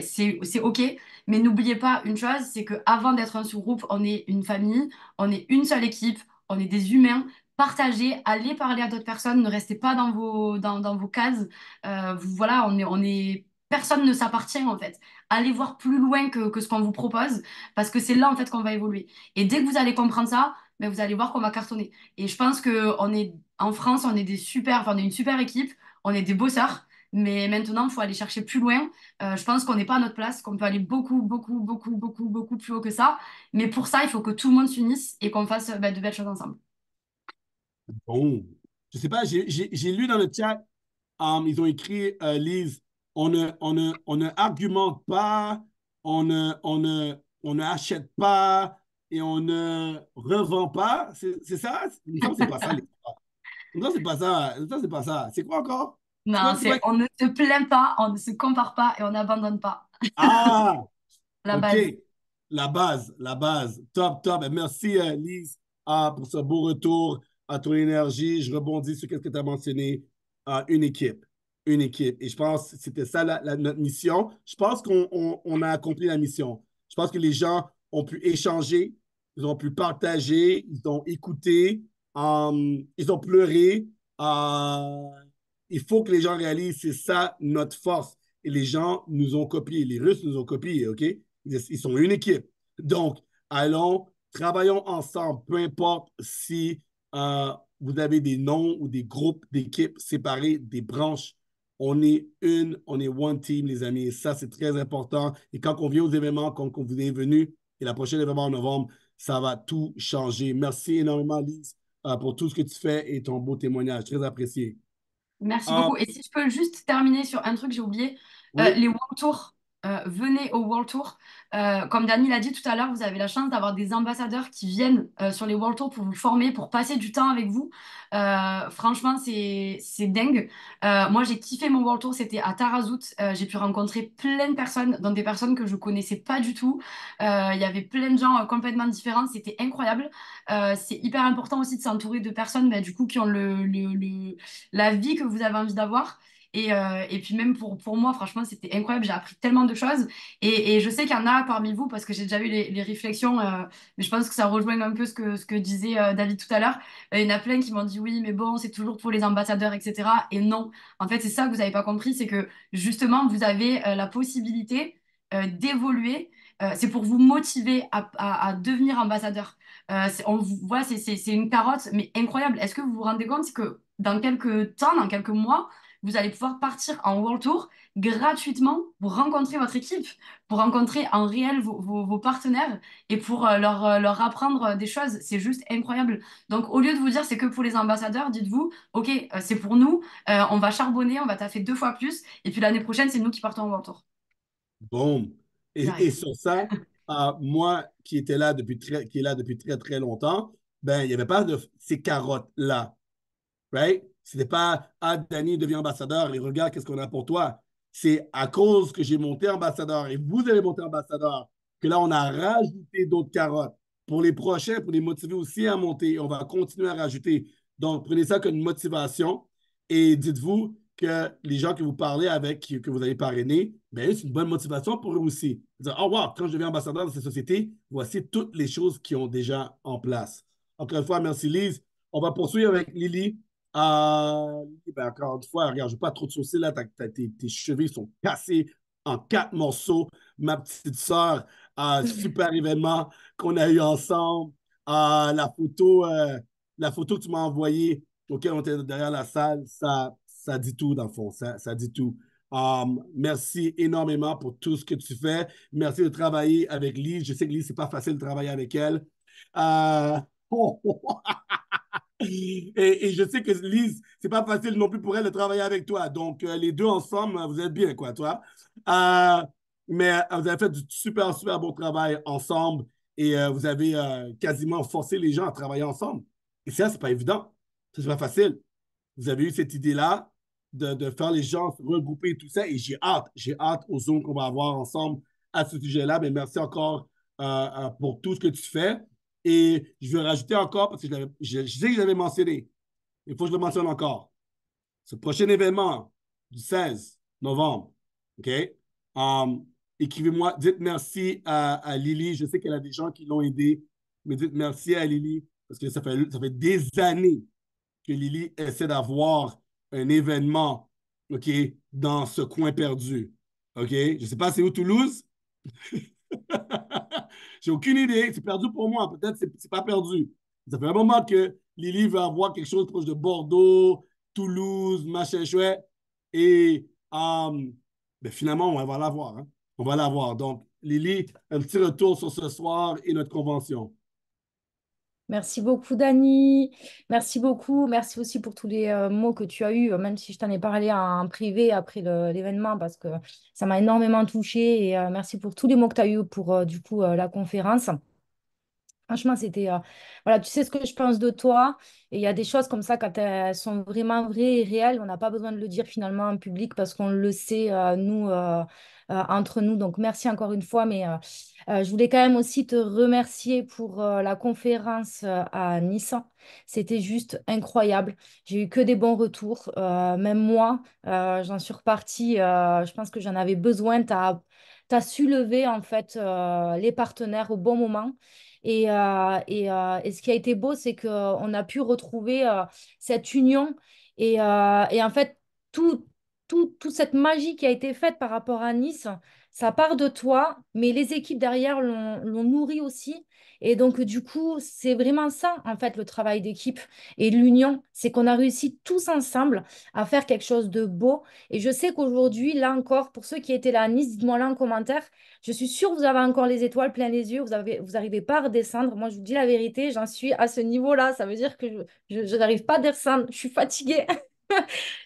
c'est, c'est ok. Mais n'oubliez pas une chose, c'est qu'avant d'être un sous-groupe, on est une famille, on est une seule équipe, on est des humains partagez, allez parler à d'autres personnes, ne restez pas dans vos, dans, vos cases. Euh, voilà, on est, on est, personne ne s'appartient en fait. Allez voir plus loin que, ce qu'on vous propose parce que c'est là en fait qu'on va évoluer. Et dès que vous allez comprendre ça, mais ben, vous allez voir qu'on va cartonner. Et je pense qu'on est en France, on est des super, on est une super équipe, on est des bosseurs. Mais maintenant, il faut aller chercher plus loin. Euh, je pense qu'on n'est pas à notre place, qu'on peut aller beaucoup, beaucoup, beaucoup, beaucoup, beaucoup plus haut que ça. Mais pour ça, il faut que tout le monde s'unisse et qu'on fasse ben, de belles choses ensemble. Bon. Je sais pas, j'ai lu dans le chat, um, ils ont écrit, euh, Lise, on ne, on, argumente pas, on ne, on on achète pas et on ne revend pas. C'est ça? Non, c'est pas ça c'est pas ça. c'est quoi encore? Non, c'est on ne se plaint pas, on ne se compare pas et on n'abandonne pas. Ah! la base. La base, la base. Top, top. merci, euh, Lise, ah, pour ce beau retour à ton énergie. Je rebondis sur ce que tu as mentionné, à une équipe. Une équipe. Et je pense que c'était ça la, notre mission. Je pense qu'on a accompli la mission. Je pense que les gens ont pu échanger, ils ont pu partager, ils ont écouté, hum, ils ont pleuré. Euh, il faut que les gens réalisent, c'est ça notre force. Et les gens nous ont copiés, les Russes nous ont copiés, OK? Ils, sont une équipe. Donc, allons, travaillons ensemble, peu importe si euh, vous avez des noms ou des groupes d'équipes séparés, des branches. On est une, on est one team, les amis. Et ça, c'est très important. Et quand on vient aux événements, quand, vous êtes venu, et la prochaine événement en novembre, ça va tout changer. Merci énormément, Lise, euh, pour tout ce que tu fais et ton beau témoignage. Très apprécié. Merci euh, beaucoup. Et si je peux juste terminer sur un truc j'ai oublié, les One Tours euh, venez au World Tour. Euh, comme Dani l'a dit tout à l'heure, vous avez la chance d'avoir des ambassadeurs qui viennent euh, sur les World Tour pour vous former, pour passer du temps avec vous. franchement, c'est dingue. moi, j'ai kiffé mon World Tour, c'était à Tarazout. j'ai pu rencontrer plein de personnes, dont des personnes que je connaissais pas du tout. Il y avait plein de gens complètement différents, c'était incroyable. c'est hyper important aussi de s'entourer de personnes bah, du coup, qui ont le, la vie que vous avez envie d'avoir. Et, euh, et puis même pour, pour moi, franchement, c'était incroyable. J'ai appris tellement de choses. Et, et je sais qu'il y en a parmi vous, parce que j'ai déjà eu les, réflexions, euh, mais je pense que ça rejoint un peu ce que, ce que disait euh, David tout à l'heure. Il y en a plein qui m'ont dit oui, mais bon, c'est toujours pour les ambassadeurs, etc. Et non, en fait, c'est ça que vous n'avez pas compris, c'est que justement, vous avez la possibilité d'évoluer. c'est pour vous motiver à, à, devenir ambassadeur. on voit, c'est une carotte, mais incroyable. Est-ce que vous vous rendez compte que dans quelques temps, dans quelques mois, vous allez pouvoir partir en World Tour gratuitement pour rencontrer votre équipe, pour rencontrer en réel vos, partenaires et pour euh, euh, leur, apprendre des choses. C'est juste incroyable. Donc, au lieu de vous dire c'est que pour les ambassadeurs, dites-vous, OK, euh, c'est pour nous, on va charbonner, on va taffer deux fois plus. Et puis l'année prochaine, c'est nous qui partons en World Tour. Bon. Et, sur ça, moi qui, étais là depuis très, qui est là depuis très, très longtemps, ben, il n'y avait pas de ces carottes-là. Right? Ce n'est pas Ah, Danny devient ambassadeur et regarde qu'est-ce qu'on a pour toi. C'est à cause que j'ai monté ambassadeur et vous avez monté ambassadeur que là, on a rajouté d'autres carottes pour les prochains, pour les motiver aussi à monter. On va continuer à rajouter. Donc, prenez ça comme une motivation et dites-vous que les gens que vous parlez avec, que vous avez parrainés, ben, c'est une bonne motivation pour eux aussi. Dire, waouh, quand je deviens ambassadeur de cette société, voici toutes les choses qui ont déjà en place. Encore une fois, merci Lise. On va poursuivre avec Lily euh, ben, encore une fois, regarde, je pas trop de soucis là. tes, cheveux sont cassés en quatre morceaux. Ma petite sœur, super événement qu'on a eu ensemble. Euh, la photo, euh, la photo que tu m'as envoyée, auquel on était derrière la salle, ça, ça dit tout dans le fond. Ça, ça dit tout. merci énormément pour tout ce que tu fais. Merci de travailler avec Lise. Je sais que Lise, c'est pas facile de travailler avec elle. Euh... Oh, oh, oh, et, je sais que Lise, c'est pas facile non plus pour elle de travailler avec toi. Donc, euh, les deux ensemble, vous êtes bien, quoi, toi. Euh, mais euh, vous avez fait du super, super bon travail ensemble et vous avez quasiment forcé les gens à travailler ensemble. Et ça, c'est pas évident. C'est pas facile. Vous avez eu cette idée-là de, faire les gens se regrouper tout ça. Et j'ai hâte, j'ai hâte aux Zoom qu'on va avoir ensemble à ce sujet-là. Mais merci encore pour tout ce que tu fais. Et je vais rajouter encore, parce que je, sais que je l'avais mentionné, il faut que je le mentionne encore. Ce prochain événement du 16 novembre, OK? Um, écrivez-moi, dites merci à, Lily. Je sais qu'elle a des gens qui l'ont aidé mais dites merci à Lily parce que ça fait, ça fait des années que Lily essaie d'avoir un événement, OK, dans ce coin perdu. OK? Je ne sais pas c'est où Toulouse. J'ai aucune idée. C'est perdu pour moi. Peut-être que ce n'est pas perdu. Ça fait un moment que Lily veut avoir quelque chose proche de Bordeaux, Toulouse, machin chouette. Et euh, ben, finalement, on va l'avoir. Hein. On va l'avoir. Donc, Lily, un petit retour sur ce soir et notre convention. Merci beaucoup, Dani. Merci beaucoup. Merci aussi pour tous les euh, mots que tu as eus, euh, même si je t'en ai parlé en privé après l'événement, parce que ça m'a énormément touchée. Et euh, merci pour tous les mots que tu as eus pour, du coup, la conférence. Franchement, c'était. voilà, tu sais ce que je pense de toi. Et il y a des choses comme ça, quand elles sont vraiment vraies et réelles, on n'a pas besoin de le dire finalement en public parce qu'on le sait, nous euh, entre nous. Donc merci encore une fois, mais euh, euh, je voulais quand même aussi te remercier pour la conférence à Nice. C'était juste incroyable. J'ai eu que des bons retours. même moi, j'en suis repartie. je pense que j'en avais besoin. Tu as, su lever en fait les partenaires au bon moment. Et, et, ce qui a été beau, c'est qu'on a pu retrouver cette union. Et, et, en fait, tout, tout, toute cette magie qui a été faite par rapport à Nice, ça part de toi, mais les équipes derrière l'ont nourri aussi. Et donc, du coup, c'est vraiment ça, en fait, le travail d'équipe et l'union. C'est qu'on a réussi tous ensemble à faire quelque chose de beau. Et je sais qu'aujourd'hui, là encore, pour ceux qui étaient là à Nice, dites-moi là en commentaire, je suis sûre que vous avez encore les étoiles plein les yeux, vous n'arrivez vous arrivez pas à redescendre. Moi, je vous dis la vérité, j'en suis à ce niveau-là. Ça veut dire que je n'arrive pas à descendre, je suis fatiguée.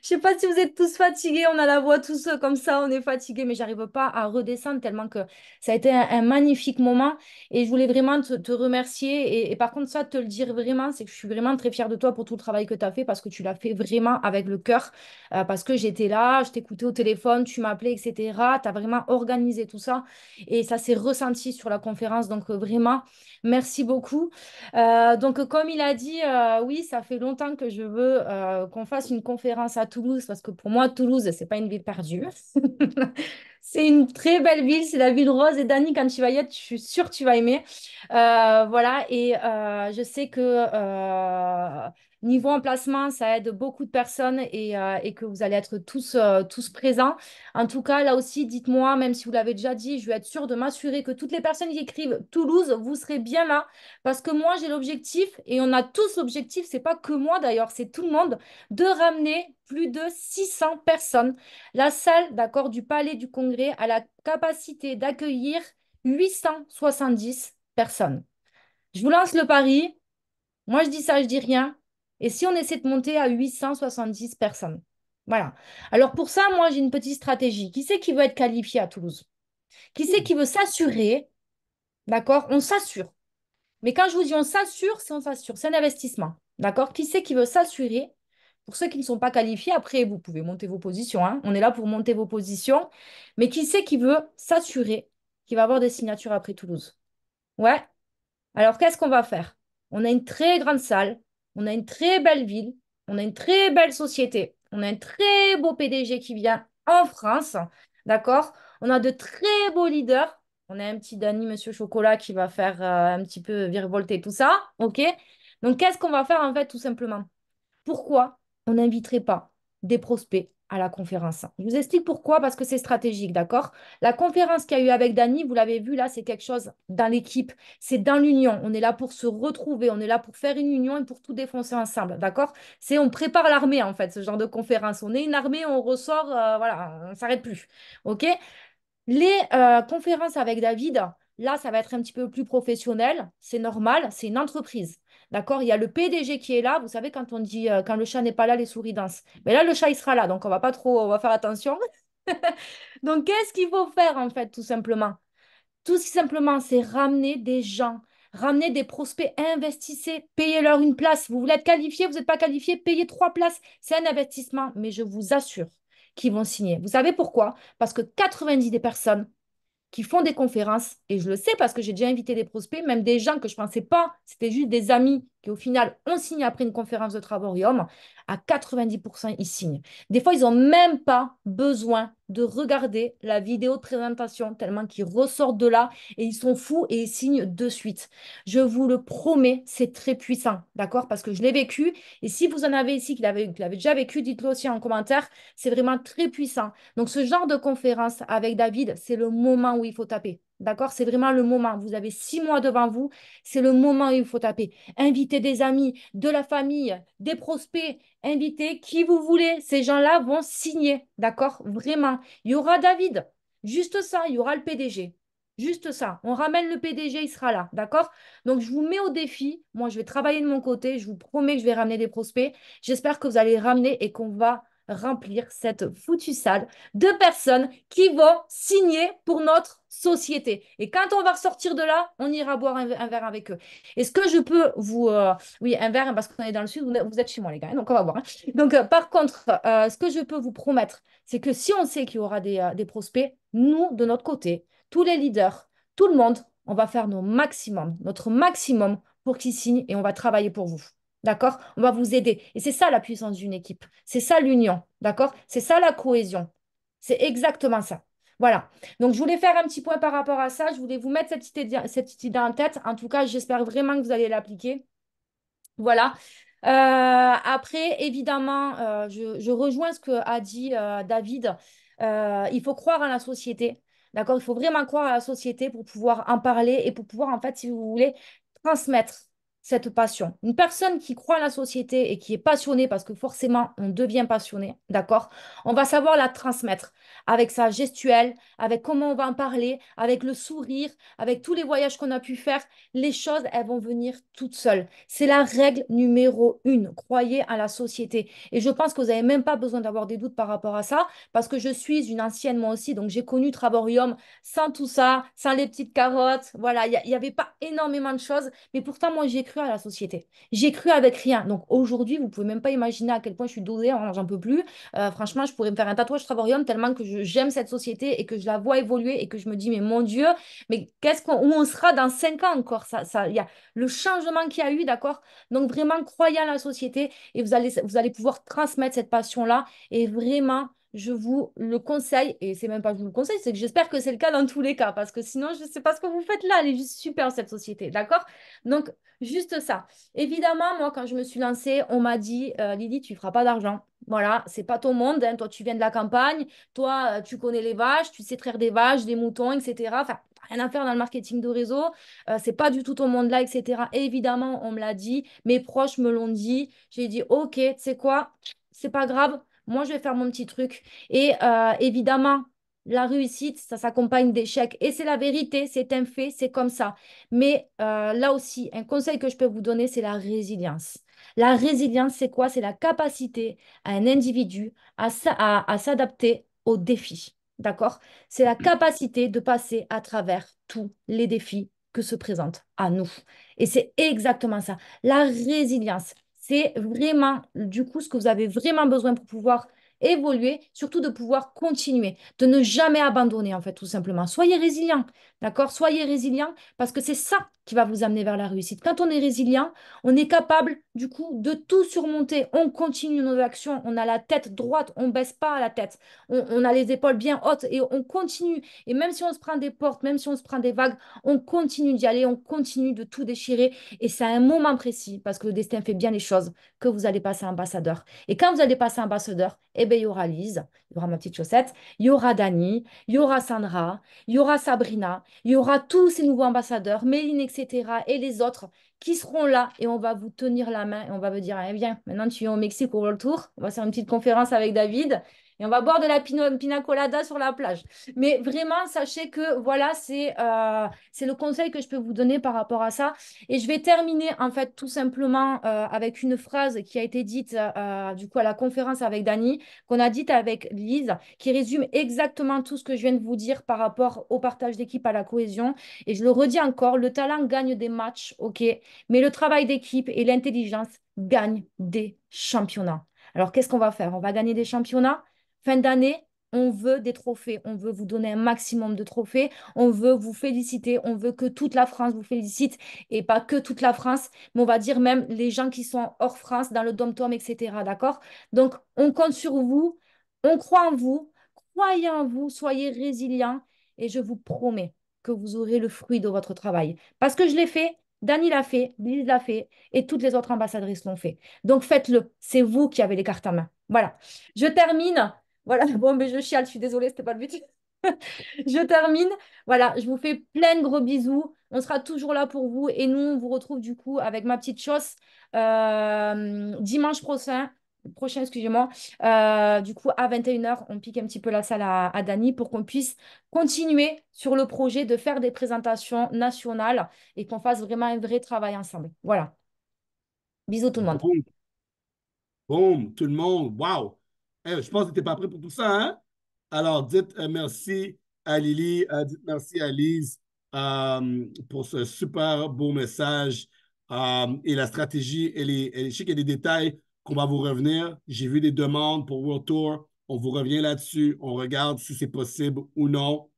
Je sais pas si vous êtes tous fatigués, on a la voix tous euh, comme ça, on est fatigué mais j'arrive pas à redescendre tellement que ça a été un, magnifique moment et je voulais vraiment te, remercier et, par contre ça, te le dire vraiment, c'est que je suis vraiment très fière de toi pour tout le travail que tu as fait parce que tu l'as fait vraiment avec le cœur, euh, parce que j'étais là, je t'écoutais au téléphone, tu m'appelais, etc. Tu as vraiment organisé tout ça et ça s'est ressenti sur la conférence, donc euh, vraiment, merci beaucoup. donc comme il a dit, oui, ça fait longtemps que je veux qu'on fasse une conférence à Toulouse parce que pour moi, Toulouse, c'est pas une ville perdue. C'est une très belle ville, c'est la ville rose. Et Dani, quand tu vas y être, je suis sûre que tu vas aimer. Euh, voilà, et euh, je sais que euh, niveau emplacement, ça aide beaucoup de personnes et, que vous allez être tous, tous présents. En tout cas, là aussi, dites-moi, même si vous l'avez déjà dit, je vais être sûre de m'assurer que toutes les personnes qui écrivent Toulouse, vous serez bien là. Parce que moi, j'ai l'objectif, et on a tous l'objectif, c'est pas que moi d'ailleurs, c'est tout le monde, de ramener plus de 600 personnes. La salle d'accord du Palais du Congrès a la capacité d'accueillir 870 personnes. Je vous lance le pari. Moi, je dis ça, je dis rien. Et si on essaie de monter à 870 personnes Voilà. Alors pour ça, moi, j'ai une petite stratégie. Qui c'est qui veut être qualifié à Toulouse Qui c'est qui veut s'assurer D'accord On s'assure. Mais quand je vous dis on s'assure, c'est on s'assure. C'est un investissement. D'accord Qui c'est qui veut s'assurer pour ceux qui ne sont pas qualifiés, après, vous pouvez monter vos positions. Hein. On est là pour monter vos positions. Mais qui c'est qui veut s'assurer qu'il va avoir des signatures après Toulouse Ouais. Alors, qu'est-ce qu'on va faire On a une très grande salle, on a une très belle ville, on a une très belle société, on a un très beau PDG qui vient en France. D'accord On a de très beaux leaders. On a un petit Danny Monsieur Chocolat, qui va faire euh, un petit peu virevolter tout ça. OK Donc, qu'est-ce qu'on va faire en fait, tout simplement Pourquoi on n'inviterait pas des prospects à la conférence. Je vous explique pourquoi, parce que c'est stratégique, d'accord La conférence qu'il y a eu avec Dany, vous l'avez vu, là, c'est quelque chose dans l'équipe, c'est dans l'union. On est là pour se retrouver, on est là pour faire une union et pour tout défoncer ensemble, d'accord C'est on prépare l'armée, en fait, ce genre de conférence. On est une armée, on ressort, euh, voilà, on ne s'arrête plus, ok Les euh, conférences avec David, là, ça va être un petit peu plus professionnel, c'est normal, c'est une entreprise. D'accord Il y a le PDG qui est là. Vous savez, quand on dit euh, quand le chat n'est pas là, les souris dansent. Mais là, le chat, il sera là. Donc, on va pas trop, on va faire attention. donc, qu'est-ce qu'il faut faire, en fait, tout simplement Tout simplement, c'est ramener des gens, ramener des prospects, investissez, payez-leur une place. Vous voulez être qualifié, vous n'êtes pas qualifié, payez trois places. C'est un investissement, mais je vous assure qu'ils vont signer. Vous savez pourquoi Parce que 90 des personnes qui font des conférences, et je le sais parce que j'ai déjà invité des prospects, même des gens que je ne pensais pas, c'était juste des amis qui au final on signe après une conférence de Travorium. à 90%, ils signent. Des fois, ils n'ont même pas besoin de regarder la vidéo de présentation, tellement qu'ils ressortent de là et ils sont fous et ils signent de suite. Je vous le promets, c'est très puissant, d'accord Parce que je l'ai vécu. Et si vous en avez ici qui l'avez déjà vécu, dites-le aussi en commentaire. C'est vraiment très puissant. Donc, ce genre de conférence avec David, c'est le moment où il faut taper. D'accord C'est vraiment le moment. Vous avez six mois devant vous. C'est le moment où il faut taper. Invitez des amis, de la famille, des prospects. Invitez qui vous voulez. Ces gens-là vont signer. D'accord Vraiment. Il y aura David. Juste ça. Il y aura le PDG. Juste ça. On ramène le PDG, il sera là. D'accord Donc, je vous mets au défi. Moi, je vais travailler de mon côté. Je vous promets que je vais ramener des prospects. J'espère que vous allez ramener et qu'on va remplir cette foutue salle de personnes qui vont signer pour notre société. Et quand on va ressortir de là, on ira boire un, verre avec eux. Est-ce que je peux vous... Euh, oui, un verre, parce qu'on est dans le sud, vous êtes chez moi, les gars, hein, donc on va voir. Hein. Donc, euh, par contre, euh, ce que je peux vous promettre, c'est que si on sait qu'il y aura des, prospects, nous, de notre côté, tous les leaders, tout le monde, on va faire nos maximums, notre maximum pour qu'ils signent et on va travailler pour vous. D'accord On va vous aider. Et c'est ça la puissance d'une équipe. C'est ça l'union. D'accord C'est ça la cohésion. C'est exactement ça. Voilà. Donc, je voulais faire un petit point par rapport à ça. Je voulais vous mettre cette idée, idée en tête. En tout cas, j'espère vraiment que vous allez l'appliquer. Voilà. Euh, après, évidemment, euh, je, rejoins ce que a dit euh, David. il faut croire à la société. D'accord Il faut vraiment croire à la société pour pouvoir en parler et pour pouvoir, en fait, si vous voulez, transmettre cette passion. Une personne qui croit à la société et qui est passionnée, parce que forcément, on devient passionné, d'accord On va savoir la transmettre avec sa gestuelle, avec comment on va en parler, avec le sourire, avec tous les voyages qu'on a pu faire. Les choses, elles vont venir toutes seules. C'est la règle numéro une. Croyez à la société. Et je pense que vous n'avez même pas besoin d'avoir des doutes par rapport à ça, parce que je suis une ancienne, moi aussi, donc j'ai connu Traborium sans tout ça, sans les petites carottes. Voilà, il n'y avait pas énormément de choses. Mais pourtant, moi, j'ai cru à la société. J'ai cru avec rien. Donc aujourd'hui, vous pouvez même pas imaginer à quel point je suis dosée, hein, j'en peux plus. Euh, franchement, je pourrais me faire un tatouage travorium tellement que j'aime cette société et que je la vois évoluer et que je me dis, mais mon Dieu, mais qu'est-ce qu'on où on sera dans cinq ans encore ça, ça, y a le changement qu'il y a eu, d'accord Donc vraiment croyez à la société et vous allez, vous allez pouvoir transmettre cette passion-là et vraiment je vous le conseille, et c'est même pas que je vous le conseille, c'est que j'espère que c'est le cas dans tous les cas, parce que sinon, je ne sais pas ce que vous faites là, elle est super cette société, d'accord Donc, juste ça. Évidemment, moi, quand je me suis lancée, on m'a dit, euh, Lily, tu ne feras pas d'argent. Voilà, c'est pas ton monde, hein. toi, tu viens de la campagne, toi, euh, tu connais les vaches, tu sais traire des vaches, des moutons, etc. Enfin, rien à faire dans le marketing de réseau, Ce euh, c'est pas du tout ton monde là, etc. évidemment, on me l'a dit, mes proches me l'ont dit, j'ai dit, ok, tu sais quoi, c'est pas grave, moi je vais faire mon petit truc. Et euh, évidemment, la réussite, ça s'accompagne d'échecs. Et c'est la vérité, c'est un fait, c'est comme ça. Mais euh, là aussi, un conseil que je peux vous donner, c'est la résilience. La résilience, c'est quoi C'est la capacité à un individu à, à s'adapter aux défis. D'accord C'est la capacité de passer à travers tous les défis que se présentent à nous. Et c'est exactement ça. La résilience, c'est vraiment, du coup, ce que vous avez vraiment besoin pour pouvoir évoluer, surtout de pouvoir continuer, de ne jamais abandonner en fait tout simplement. Soyez résilient, d'accord Soyez résilient parce que c'est ça qui va vous amener vers la réussite. Quand on est résilient, on est capable du coup de tout surmonter. On continue nos actions, on a la tête droite, on baisse pas la tête, on, a les épaules bien hautes et on continue. Et même si on se prend des portes, même si on se prend des vagues, on continue d'y aller, on continue de tout déchirer et c'est à un moment précis parce que le destin fait bien les choses que vous allez passer ambassadeur. Et quand vous allez passer ambassadeur, et eh eh ben, il y aura Lise, il y aura ma petite chaussette, il y aura Dani, il y aura Sandra, il y aura Sabrina, il y aura tous ces nouveaux ambassadeurs, Méline, etc. et les autres qui seront là et on va vous tenir la main et on va vous dire, eh bien, maintenant tu es au Mexique au le Tour, on va faire une petite conférence avec David et on va boire de la pinacolada pina sur la plage. Mais vraiment, sachez que voilà, euh, c'est le conseil que je peux vous donner par rapport à ça. Et je vais terminer en fait tout simplement euh, avec une phrase qui a été dite euh, du coup à la conférence avec Dani, qu'on a dite avec Lise, qui résume exactement tout ce que je viens de vous dire par rapport au partage d'équipe, à la cohésion. Et je le redis encore, le talent gagne des matchs, ok, mais le travail d'équipe et l'intelligence gagnent des championnats. Alors qu'est-ce qu'on va faire On va gagner des championnats Fin d'année, on veut des trophées, on veut vous donner un maximum de trophées, on veut vous féliciter, on veut que toute la France vous félicite et pas que toute la France, mais on va dire même les gens qui sont hors France, dans le dom-tom, etc. D'accord Donc, on compte sur vous, on croit en vous, croyez en vous, soyez résilients et je vous promets que vous aurez le fruit de votre travail. Parce que je l'ai fait, Dani l'a fait, Lise l'a fait et toutes les autres ambassadrices l'ont fait. Donc, faites-le, c'est vous qui avez les cartes en main. Voilà. Je termine voilà, bon, mais je chiale, je suis désolée, c'était pas le but. je termine. Voilà, je vous fais plein de gros bisous. On sera toujours là pour vous. Et nous, on vous retrouve du coup avec ma petite chose euh, dimanche prochain. Prochain, excusez-moi. Euh, du coup, à 21h, on pique un petit peu la salle à, à Dani pour qu'on puisse continuer sur le projet de faire des présentations nationales et qu'on fasse vraiment un vrai travail ensemble. Voilà. Bisous tout le monde. Bon, tout le monde. Waouh! Eh, je pense que tu n'étais pas prêt pour tout ça, hein? Alors, dites euh, merci à Lily, euh, dites merci à Lise euh, pour ce super beau message. et la stratégie, elle est, je sais qu'il y a des détails qu'on va vous revenir. J'ai vu des demandes pour World Tour. On vous revient là-dessus. On regarde si c'est possible ou non.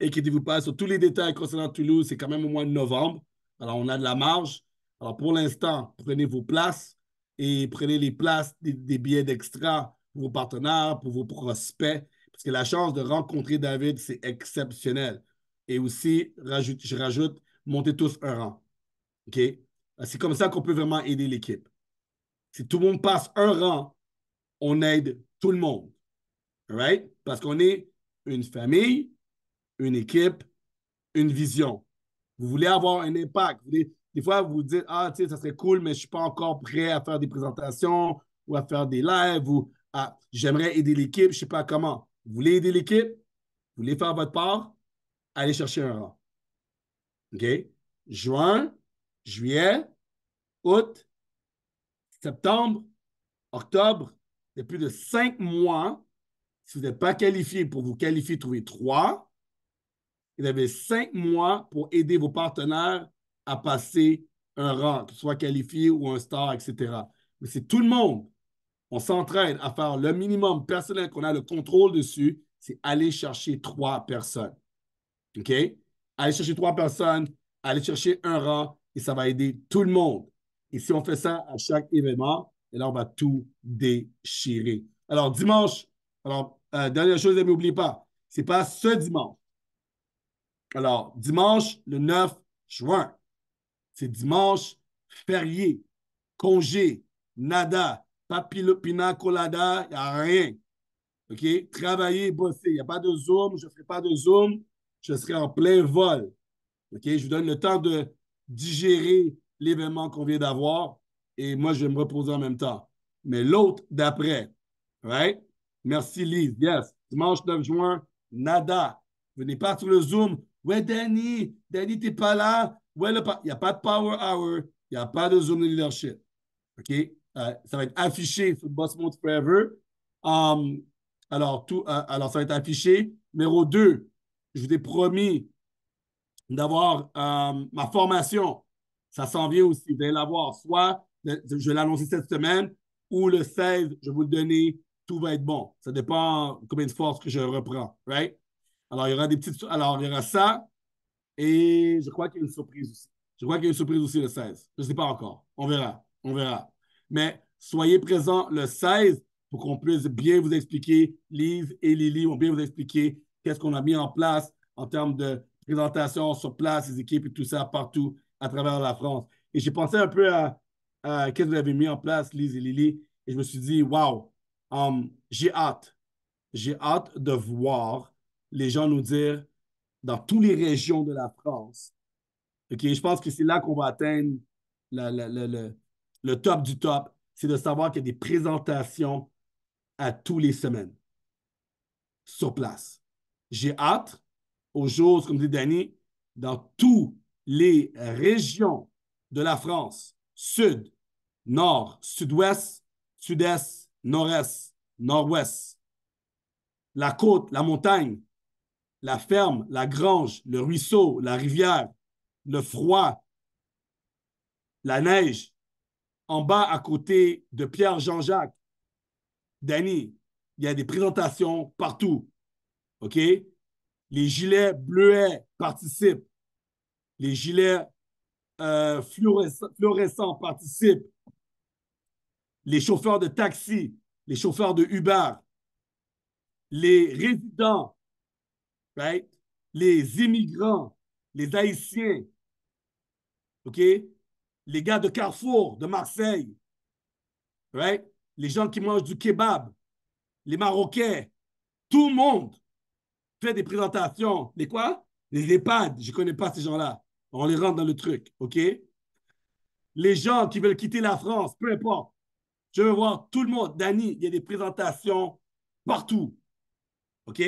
Et dit vous pas sur tous les détails concernant Toulouse. C'est quand même au mois de novembre. Alors, on a de la marge. Alors, pour l'instant, prenez vos places et prenez les places des, billets d'extra pour vos partenaires, pour vos prospects, parce que la chance de rencontrer David, c'est exceptionnel. Et aussi, je rajoute, montez tous un rang. OK? C'est comme ça qu'on peut vraiment aider l'équipe. Si tout le monde passe un rang, on aide tout le monde. right? Parce qu'on est une famille, une équipe, une vision. Vous voulez avoir un impact. Vous voulez des fois, vous vous dites, ah, tu sais, ça serait cool, mais je ne suis pas encore prêt à faire des présentations ou à faire des lives ou j'aimerais aider l'équipe, je ne sais pas comment. Vous voulez aider l'équipe? Vous voulez faire votre part? Allez chercher un rang. OK? Juin, juillet, août, septembre, octobre, il y a plus de cinq mois. Si vous n'êtes pas qualifié pour vous qualifier, trouver trois. Vous avez cinq mois pour aider vos partenaires à passer un rang, que ce soit qualifié ou un star, etc. Mais c'est tout le monde. On s'entraîne à faire le minimum personnel qu'on a le contrôle dessus, c'est aller chercher trois personnes. OK? Aller chercher trois personnes, aller chercher un rang, et ça va aider tout le monde. Et si on fait ça à chaque événement, et là, on va tout déchirer. Alors, dimanche, alors, euh, dernière chose, n'oubliez pas, c'est pas ce dimanche. Alors, dimanche, le 9 juin, c'est dimanche, férié, congé, nada, pas colada, il n'y a rien. OK? Travailler, bosser. Il n'y a pas de Zoom, je ne ferai pas de Zoom, je serai en plein vol. OK? Je vous donne le temps de digérer l'événement qu'on vient d'avoir et moi, je vais me reposer en même temps. Mais l'autre d'après, right? Merci, Lise. Yes. Dimanche 9 juin, nada. Venez pas sur le Zoom. Ouais, Danny, Danny, n'es pas là. Il n'y a pas de power hour, il n'y a pas de zone leadership. OK? Euh, ça va être affiché sur Boss Mode Forever. Um, alors, tout, euh, alors, ça va être affiché. Numéro 2, je vous ai promis d'avoir um, ma formation. Ça s'en vient aussi. Vous allez l'avoir. Soit je vais l'annoncer cette semaine ou le 16, je vais vous le donner. Tout va être bon. Ça dépend combien de forces que je reprends. Right? Alors, il y aura des petites. Alors, il y aura ça. Et je crois qu'il y a une surprise aussi. Je crois qu'il y a une surprise aussi le 16. Je ne sais pas encore. On verra. On verra. Mais soyez présents le 16 pour qu'on puisse bien vous expliquer. Lise et Lily vont bien vous expliquer qu'est-ce qu'on a mis en place en termes de présentation sur place, les équipes et tout ça partout à travers la France. Et j'ai pensé un peu à, qu'est-ce que vous avez mis en place, Lise et Lily. Et je me suis dit, wow, um, j'ai hâte. J'ai hâte de voir les gens nous dire dans toutes les régions de la France. Je pense que c'est là qu'on va atteindre le top du top, c'est de savoir qu'il y a des présentations à tous les semaines sur place. J'ai hâte aux jours, comme dit Danny, dans toutes les régions de la France, sud, nord, sud-ouest, sud-est, nord-est, nord-ouest, la côte, la montagne, la ferme, la grange, le ruisseau, la rivière, le froid, la neige, en bas à côté de Pierre Jean-Jacques, Danny, il y a des présentations partout. OK? Les gilets bleuets participent. Les gilets euh, fluorescents participent. Les chauffeurs de taxi, les chauffeurs de Uber, les résidents right? les immigrants, les Haïtiens, OK? Les gars de Carrefour, de Marseille, right? Les gens qui mangent du kebab, les Marocains, tout le monde fait des présentations. Les quoi? Les EHPAD, je ne connais pas ces gens-là. On les rentre dans le truc, OK? Les gens qui veulent quitter la France, peu importe. Je veux voir tout le monde. Dani, il y a des présentations partout. OK?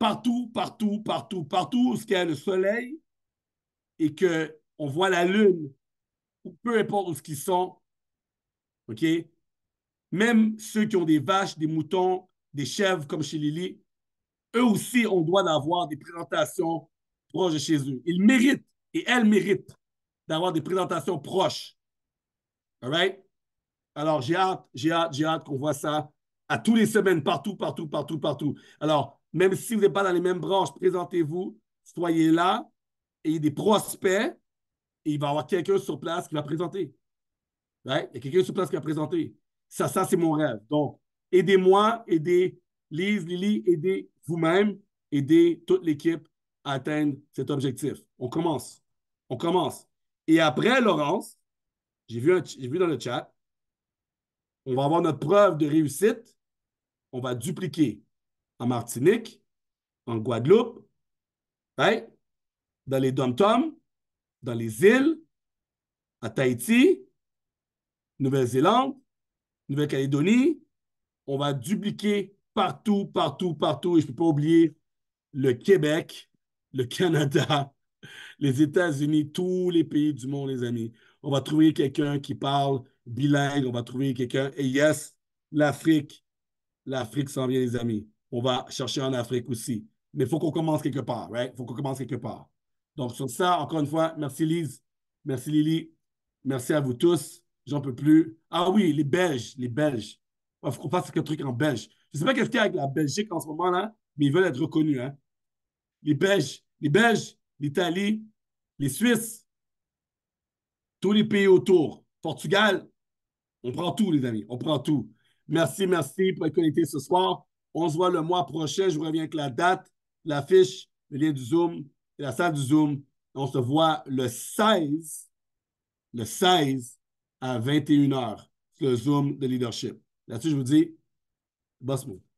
partout, partout, partout, partout où il y a le soleil et qu'on voit la lune, peu importe où ils sont, OK? Même ceux qui ont des vaches, des moutons, des chèvres comme chez Lily, eux aussi, on doit avoir des présentations proches de chez eux. Ils méritent et elles méritent d'avoir des présentations proches. All right? Alors, j'ai hâte, j'ai hâte, j'ai hâte qu'on voit ça à tous les semaines, partout, partout, partout, partout. Alors, même si vous n'êtes pas dans les mêmes branches, présentez-vous, soyez là, ayez des prospects, et il va y avoir quelqu'un sur place qui va présenter. Il y a quelqu'un sur place qui va présenter. Ça, ça, c'est mon rêve. Donc, aidez-moi, aidez Lise, Lily, aidez vous-même, aidez toute l'équipe à atteindre cet objectif. On commence. On commence. Et après, Laurence, j'ai vu, vu dans le chat, on va avoir notre preuve de réussite, on va dupliquer en Martinique, en Guadeloupe, dans les dom dans les îles, à Tahiti, Nouvelle-Zélande, Nouvelle-Calédonie. On va dupliquer partout, partout, partout. Et je ne peux pas oublier le Québec, le Canada, les États-Unis, tous les pays du monde, les amis. On va trouver quelqu'un qui parle bilingue, on va trouver quelqu'un. Et yes, l'Afrique, l'Afrique s'en vient, les amis. On va chercher en Afrique aussi. Mais il faut qu'on commence quelque part, right? faut qu'on commence quelque part. Donc, sur ça, encore une fois, merci Lise, merci Lily, merci à vous tous. J'en peux plus. Ah oui, les Belges, les Belges. Il faut qu'on fasse quelque truc en Belge. Je ne sais pas ce qu'il y a avec la Belgique en ce moment, mais ils veulent être reconnus, hein. Les Belges, les Belges, l'Italie, les Suisses, tous les pays autour. Portugal, on prend tout, les amis, on prend tout. Merci, merci pour être connectés ce soir. On se voit le mois prochain. Je vous reviens avec la date, l'affiche, le lien du Zoom, la salle du Zoom. On se voit le 16, le 16 à 21h, le Zoom de leadership. Là-dessus, je vous dis, boss move.